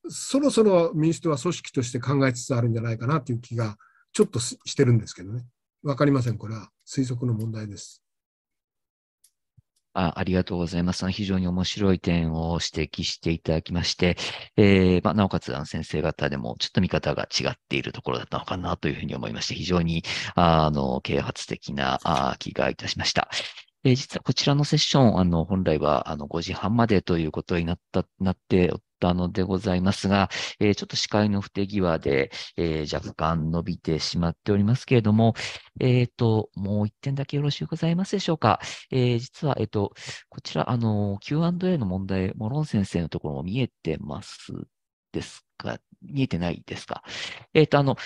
そろそろ民主党は組織として考えつつあるんじゃないかなという気がちょっとしてるんですけどね分かりませんこれは推測の問題です。あありがとうございます。非常に面白い点を指摘していただきまして、えー、まあ、なおかつあの先生方でもちょっと見方が違っているところだったのかなというふうに思いまして、非常にあの啓発的なあ気がいたしました。えー、実はこちらのセッション、あの、本来は、あの、5時半までということになった、なってったのでございますが、えー、ちょっと視界の不手際で、えー、若干伸びてしまっておりますけれども、えっ、ー、と、もう一点だけよろしゅうございますでしょうか。え実は、えっ、と、こちら、あの、Q&A の問題、モロン先生のところも見えてますですか見えてないですかえっ、と、あの、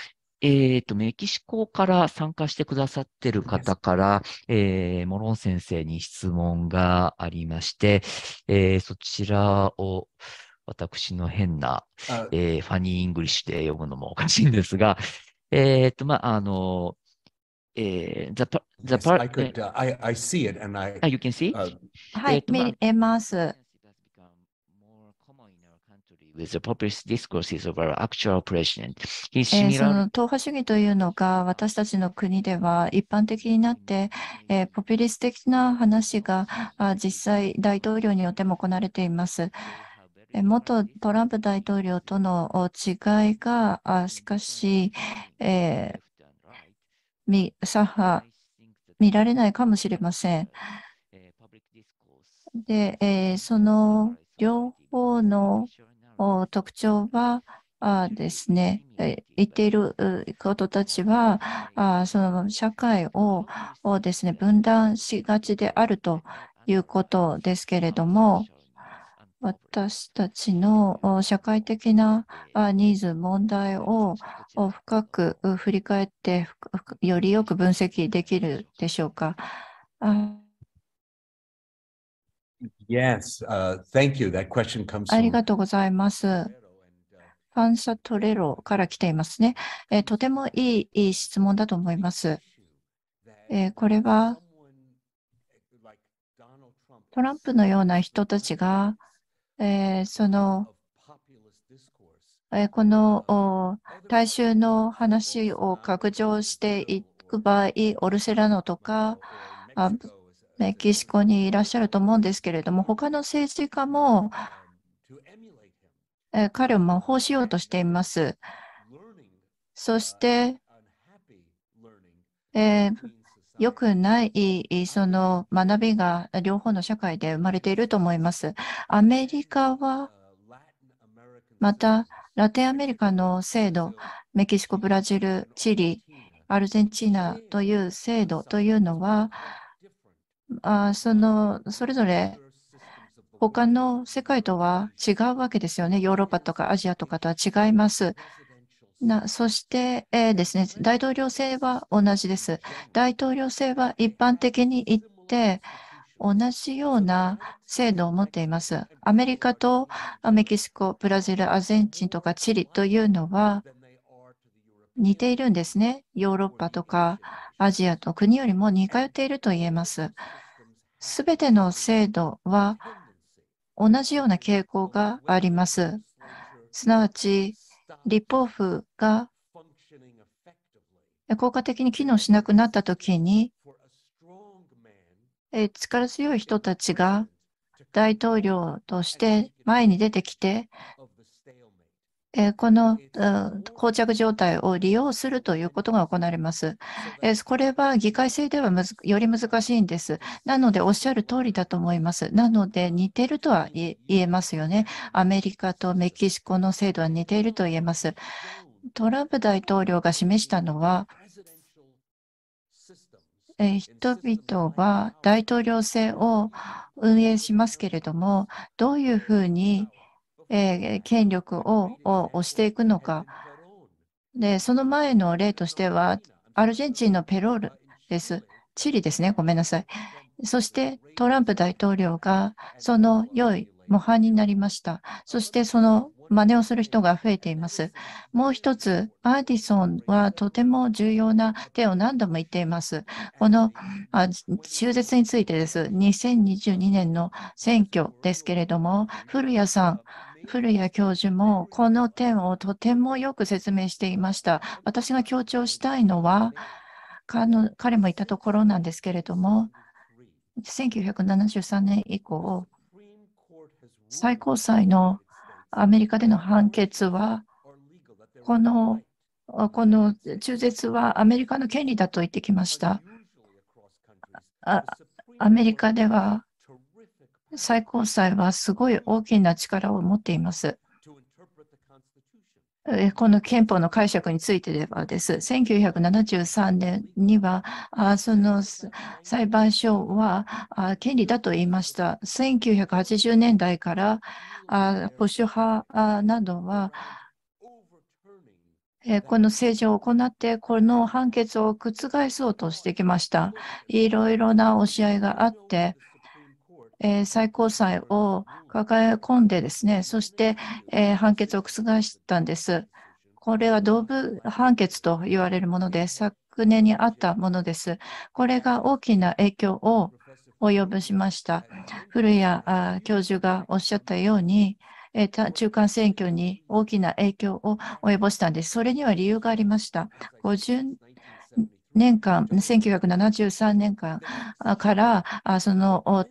えっ、ー、と、メキシコから参加してくださってる方から、えー、モロン先生に質問がありまして、えー、そちらを私の変な、えー、ファニーイングリッシュで読むのもおかしいんですが、えっと、まあ、あの、えー、the, the part, yes, I, could,、uh, I, I see it and I. Ah, you can see?、Uh, はい、見えます。With the populist discourses of our actual president. His similar... えー、その党派主義というのが私たちの国では一般的になって、えー、ポピュリス的な話があ実際大統領によっても行われています。元トランプ大統領との違いが、しかし、えー、左派、見られないかもしれません。で、えー、その両方の特徴は、あですね、言っていることたちは、あその社会ををですね、分断しがちであるということですけれども、私たちの社会的なニーズ、問題を深く振り返ってよりよく分析できるでしょうか。Yes,、uh, thank you. That question comes from... ありがとうございます。ファンサトレロから来ていますね。えー、とてもいい質問だと思います。えー、これはトランプのような人たちがえー、その、えこの大衆の話を拡張していく場合、オルセラノとかメキシコにいらっしゃると思うんですけれども、他の政治家も、え彼を魔法しようとしています。そして、えー良くないその学びが両方の社会で生まれていると思います。アメリカはまたラテンアメリカの制度、メキシコ、ブラジル、チリ、アルゼンチンナという制度というのは、あそのそれぞれ他の世界とは違うわけですよね。ヨーロッパとかアジアとかとは違います。なそして、えー、ですね、大統領制は同じです。大統領制は一般的に言って、同じような制度を持っています。アメリカとメキシコ、ブラジル、アゼンチンとかチリというのは似ているんですね。ヨーロッパとかアジアと国よりも似通っていると言えます。すべての制度は同じような傾向があります。すなわち、立法府が効果的に機能しなくなったときに、力強い人たちが大統領として前に出てきて、えこの膠着状態を利用するということが行われます。えこれは議会制ではより難しいんです。なので、おっしゃる通りだと思います。なので、似てるとは言えますよね。アメリカとメキシコの制度は似ていると言えます。トランプ大統領が示したのは、え人々は大統領制を運営しますけれども、どういうふうにえー、権力を押していくのか。で、その前の例としては、アルゼンチンのペロールです。チリですね。ごめんなさい。そしてトランプ大統領がその良い模範になりました。そしてその真似をする人が増えています。もう一つ、アーディソンはとても重要な点を何度も言っています。この中絶についてです。2022年の選挙ですけれども、古谷さん、古谷教授もこの点をとてもよく説明していました。私が強調したいのは、彼も言ったところなんですけれども、1973年以降、最高裁のアメリカでの判決は、このこの中絶はアメリカの権利だと言ってきました。アメリカでは最高裁はすごい大きな力を持っています。この憲法の解釈についてではです。1973年には、その裁判所は権利だと言いました。1980年代から、保守派などは、この政治を行って、この判決を覆そうとしてきました。いろいろな押し合いがあって、えー、最高裁を抱え込んでですね、そして、えー、判決を覆したんです。これは同部判決と言われるもので、昨年にあったものです。これが大きな影響を及ぼしました。古谷教授がおっしゃったように、えー、中間選挙に大きな影響を及ぼしたんです。それには理由がありました。50年間、1973年間から、その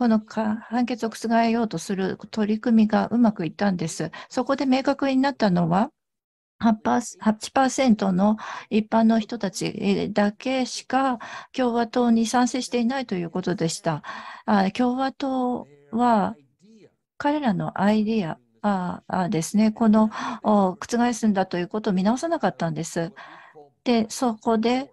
この判決を覆えようとする取り組みがうまくいったんです。そこで明確になったのは、8%の一般の人たちだけしか共和党に賛成していないということでした。共和党は彼らのアイディアですね、この覆すんだということを見直さなかったんです。で、そこで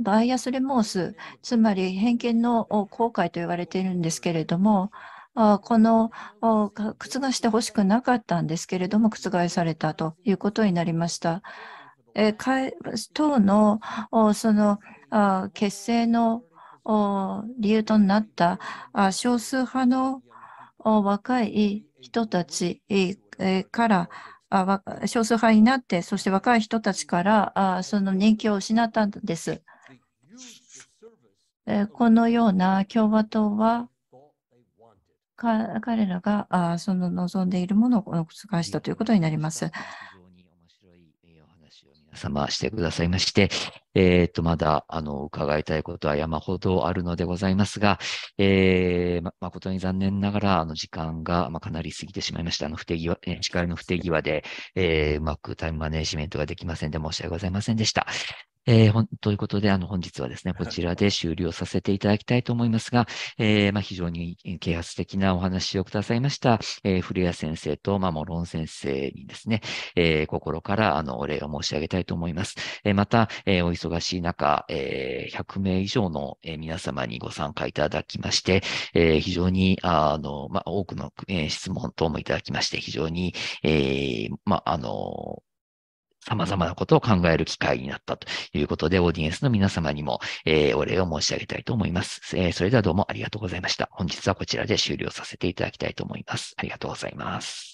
バイアスレモース、つまり偏見の後悔と言われているんですけれども、この覆してほしくなかったんですけれども、覆されたということになりました。え党のその結成の理由となった少数派の若い人たちから少数派になって、そして若い人たちからその人気を失ったんです。このような共和党は彼らがその望んでいるものを覆したということになります。様してくださいまして、えー、と、まだ、あの、伺いたいことは山ほどあるのでございますが、えー、ま、誠に残念ながら、あの、時間が、ま、かなり過ぎてしまいました。あの、不手際、司会の不手際で、えー、うまくタイムマネジメントができませんで申し訳ございませんでした。えー、ほんということで、あの、本日はですね、こちらで終了させていただきたいと思いますが、えー、まあ、非常に啓発的なお話をくださいました、えー、古谷先生と、まあ、モロン先生にですね、えー、心から、あの、お礼を申し上げたいと思います。えー、また、えー、お忙しい中、えー、100名以上の、え皆様にご参加いただきまして、えー、非常に、あの、まあ、多くの、えー、質問等もいただきまして、非常に、えー、まあ、あの、様々なことを考える機会になったということで、オーディエンスの皆様にも、えー、お礼を申し上げたいと思います、えー、それではどうもありがとうございました。本日はこちらで終了させていただきたいと思います。ありがとうございます。